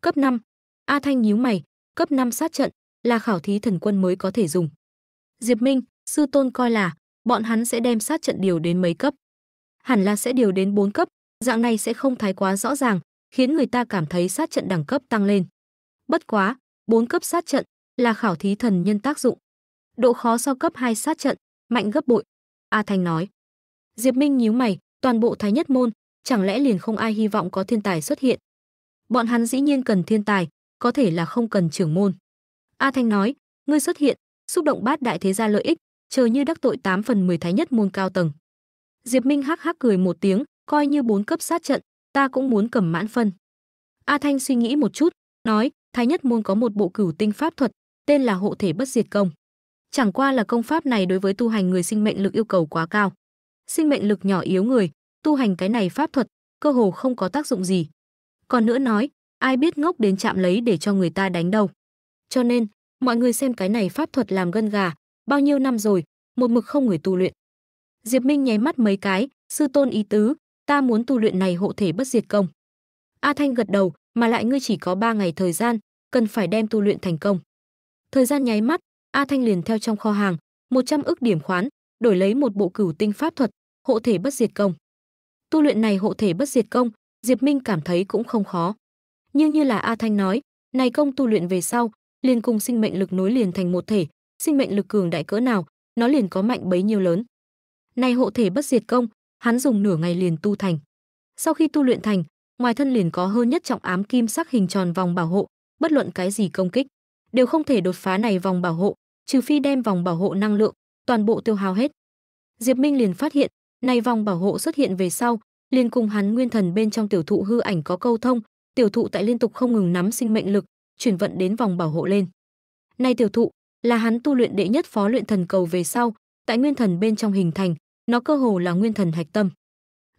Cấp 5. A Thanh nhíu mày, cấp 5 sát trận là khảo thí thần quân mới có thể dùng. Diệp Minh, sư tôn coi là bọn hắn sẽ đem sát trận điều đến mấy cấp? Hẳn là sẽ điều đến 4 cấp, dạng này sẽ không thái quá rõ ràng, khiến người ta cảm thấy sát trận đẳng cấp tăng lên. Bất quá, 4 cấp sát trận là khảo thí thần nhân tác dụng. Độ khó so cấp 2 sát trận, mạnh gấp bội. A Thành nói. Diệp Minh nhíu mày, toàn bộ thái nhất môn, chẳng lẽ liền không ai hy vọng có thiên tài xuất hiện. Bọn hắn dĩ nhiên cần thiên tài, có thể là không cần trưởng môn. A Thanh nói, ngươi xuất hiện, xúc động bát đại thế gia lợi ích, chờ như đắc tội 8 phần 10 thái nhất môn cao tầng. Diệp Minh hắc hắc cười một tiếng, coi như bốn cấp sát trận, ta cũng muốn cầm mãn phân. A Thanh suy nghĩ một chút, nói, Thái Nhất Môn có một bộ cửu tinh pháp thuật, tên là hộ thể bất diệt công. Chẳng qua là công pháp này đối với tu hành người sinh mệnh lực yêu cầu quá cao. Sinh mệnh lực nhỏ yếu người, tu hành cái này pháp thuật, cơ hồ không có tác dụng gì. Còn nữa nói, ai biết ngốc đến chạm lấy để cho người ta đánh đâu. Cho nên, mọi người xem cái này pháp thuật làm gân gà, bao nhiêu năm rồi, một mực không người tu luyện. Diệp Minh nháy mắt mấy cái, sư tôn ý tứ, ta muốn tu luyện này hộ thể bất diệt công. A Thanh gật đầu, mà lại ngươi chỉ có 3 ngày thời gian, cần phải đem tu luyện thành công. Thời gian nháy mắt, A Thanh liền theo trong kho hàng, 100 ức điểm khoán, đổi lấy một bộ cửu tinh pháp thuật, hộ thể bất diệt công. Tu luyện này hộ thể bất diệt công, Diệp Minh cảm thấy cũng không khó. Nhưng như là A Thanh nói, này công tu luyện về sau, liền cùng sinh mệnh lực nối liền thành một thể, sinh mệnh lực cường đại cỡ nào, nó liền có mạnh bấy nhiêu lớn. Này hộ thể bất diệt công, hắn dùng nửa ngày liền tu thành. Sau khi tu luyện thành, ngoài thân liền có hơn nhất trọng ám kim sắc hình tròn vòng bảo hộ, bất luận cái gì công kích đều không thể đột phá này vòng bảo hộ, trừ phi đem vòng bảo hộ năng lượng toàn bộ tiêu hao hết. Diệp Minh liền phát hiện, này vòng bảo hộ xuất hiện về sau, liền cùng hắn nguyên thần bên trong tiểu thụ hư ảnh có câu thông, tiểu thụ tại liên tục không ngừng nắm sinh mệnh lực, chuyển vận đến vòng bảo hộ lên. Này tiểu thụ là hắn tu luyện đệ nhất phó luyện thần cầu về sau, tại nguyên thần bên trong hình thành, nó cơ hồ là nguyên thần hạch tâm.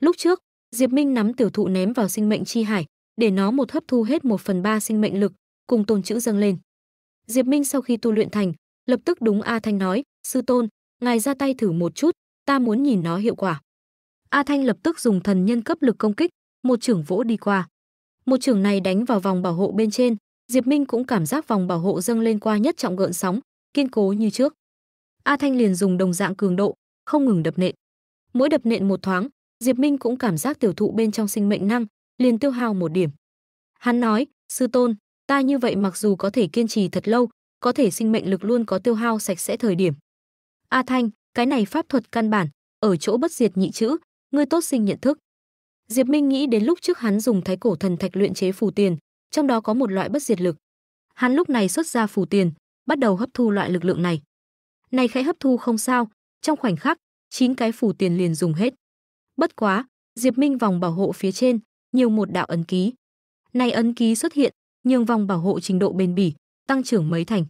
Lúc trước, Diệp Minh nắm tiểu thụ ném vào sinh mệnh chi hải, để nó một hấp thu hết một phần ba sinh mệnh lực, cùng tồn chữ dâng lên. Diệp Minh sau khi tu luyện thành, lập tức đúng A Thanh nói, sư tôn, ngài ra tay thử một chút, ta muốn nhìn nó hiệu quả. A Thanh lập tức dùng thần nhân cấp lực công kích, một trưởng vỗ đi qua. Một trưởng này đánh vào vòng bảo hộ bên trên, Diệp Minh cũng cảm giác vòng bảo hộ dâng lên qua nhất trọng gợn sóng, kiên cố như trước. A Thanh liền dùng đồng dạng cường độ, không ngừng đập nện. Mỗi đập nện một thoáng, Diệp Minh cũng cảm giác tiểu thụ bên trong sinh mệnh năng, liền tiêu hao một điểm. Hắn nói, sư tôn, ta như vậy mặc dù có thể kiên trì thật lâu, có thể sinh mệnh lực luôn có tiêu hao sạch sẽ thời điểm. A Thanh, cái này pháp thuật căn bản, ở chỗ bất diệt nhị chữ, ngươi tốt sinh nhận thức. Diệp Minh nghĩ đến lúc trước hắn dùng thái cổ thần thạch luyện chế phù tiền, trong đó có một loại bất diệt lực. Hắn lúc này xuất ra phù tiền, bắt đầu hấp thu loại lực lượng này. Này khẽ hấp thu không sao, trong khoảnh khắc, chín cái phủ tiền liền dùng hết. Bất quá, Diệp Minh vòng bảo hộ phía trên, nhiều một đạo ấn ký. Này ấn ký xuất hiện, nhưng vòng bảo hộ trình độ bền bỉ, tăng trưởng mấy thành.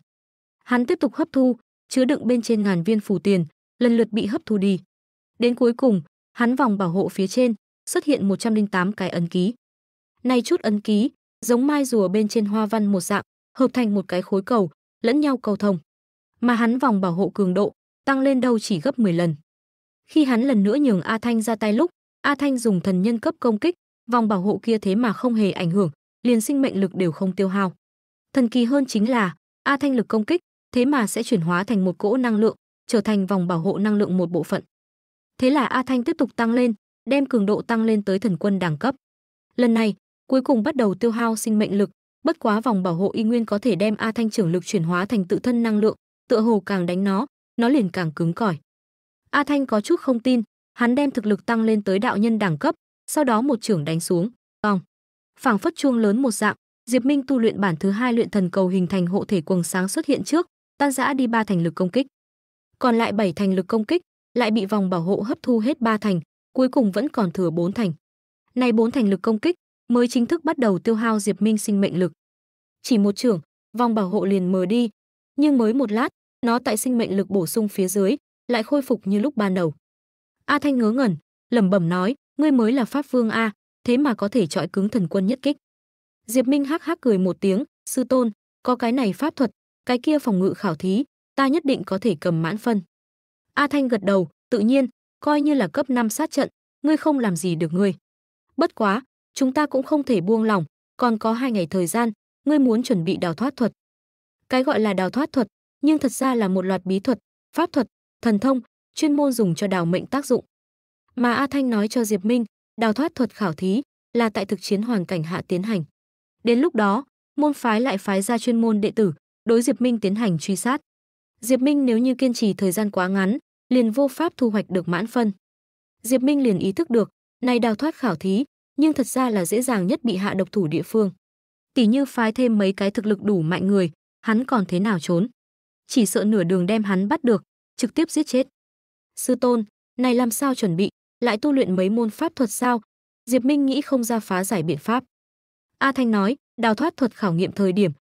Hắn tiếp tục hấp thu, chứa đựng bên trên ngàn viên phủ tiền, lần lượt bị hấp thu đi. Đến cuối cùng, hắn vòng bảo hộ phía trên, xuất hiện 108 cái ấn ký. Này chút ấn ký, giống mai rùa bên trên hoa văn một dạng, hợp thành một cái khối cầu, lẫn nhau cầu thông. Mà hắn vòng bảo hộ cường độ, tăng lên đâu chỉ gấp 10 lần. Khi hắn lần nữa nhường A Thanh ra tay lúc, A Thanh dùng thần nhân cấp công kích, vòng bảo hộ kia thế mà không hề ảnh hưởng, liền sinh mệnh lực đều không tiêu hao. Thần kỳ hơn chính là, A Thanh lực công kích, thế mà sẽ chuyển hóa thành một cỗ năng lượng, trở thành vòng bảo hộ năng lượng một bộ phận. Thế là A Thanh tiếp tục tăng lên, đem cường độ tăng lên tới thần quân đẳng cấp. Lần này, cuối cùng bắt đầu tiêu hao sinh mệnh lực, bất quá vòng bảo hộ y nguyên có thể đem A Thanh trưởng lực chuyển hóa thành tự thân năng lượng, tựa hồ càng đánh nó, nó liền càng cứng cỏi. A Thanh có chút không tin, hắn đem thực lực tăng lên tới đạo nhân đẳng cấp, sau đó một trưởng đánh xuống, ong. Phảng phất chuông lớn một dạng, Diệp Minh tu luyện bản thứ hai luyện thần cầu hình thành hộ thể quầng sáng xuất hiện trước, tan rã đi ba thành lực công kích. Còn lại bảy thành lực công kích lại bị vòng bảo hộ hấp thu hết ba thành, cuối cùng vẫn còn thừa bốn thành. Này bốn thành lực công kích mới chính thức bắt đầu tiêu hao Diệp Minh sinh mệnh lực. Chỉ một trưởng, vòng bảo hộ liền mờ đi, nhưng mới một lát, nó tại sinh mệnh lực bổ sung phía dưới, lại khôi phục như lúc ban đầu. A Thanh ngớ ngẩn, lẩm bẩm nói, ngươi mới là pháp vương a, thế mà có thể chọi cứng thần quân nhất kích. Diệp Minh hắc hắc cười một tiếng, sư tôn, có cái này pháp thuật, cái kia phòng ngự khảo thí, ta nhất định có thể cầm mãn phân. A Thanh gật đầu, tự nhiên, coi như là cấp 5 sát trận, ngươi không làm gì được ngươi. Bất quá, chúng ta cũng không thể buông lỏng, còn có hai ngày thời gian, ngươi muốn chuẩn bị đào thoát thuật. Cái gọi là đào thoát thuật nhưng thật ra là một loạt bí thuật, pháp thuật, thần thông, chuyên môn dùng cho đào mệnh tác dụng. Mà A Thanh nói cho Diệp Minh, đào thoát thuật khảo thí là tại thực chiến hoàn cảnh hạ tiến hành. Đến lúc đó, môn phái lại phái ra chuyên môn đệ tử, đối Diệp Minh tiến hành truy sát. Diệp Minh nếu như kiên trì thời gian quá ngắn, liền vô pháp thu hoạch được mãn phân. Diệp Minh liền ý thức được, này đào thoát khảo thí, nhưng thật ra là dễ dàng nhất bị hạ độc thủ địa phương. Tỷ như phái thêm mấy cái thực lực đủ mạnh người, hắn còn thế nào trốn? chỉ sợ nửa đường đem hắn bắt được, trực tiếp giết chết. Sư tôn, này làm sao chuẩn bị, lại tu luyện mấy môn pháp thuật sao? Diệp Minh nghĩ không ra phá giải biện pháp. A Thanh nói, đào thoát thuật khảo nghiệm thời điểm,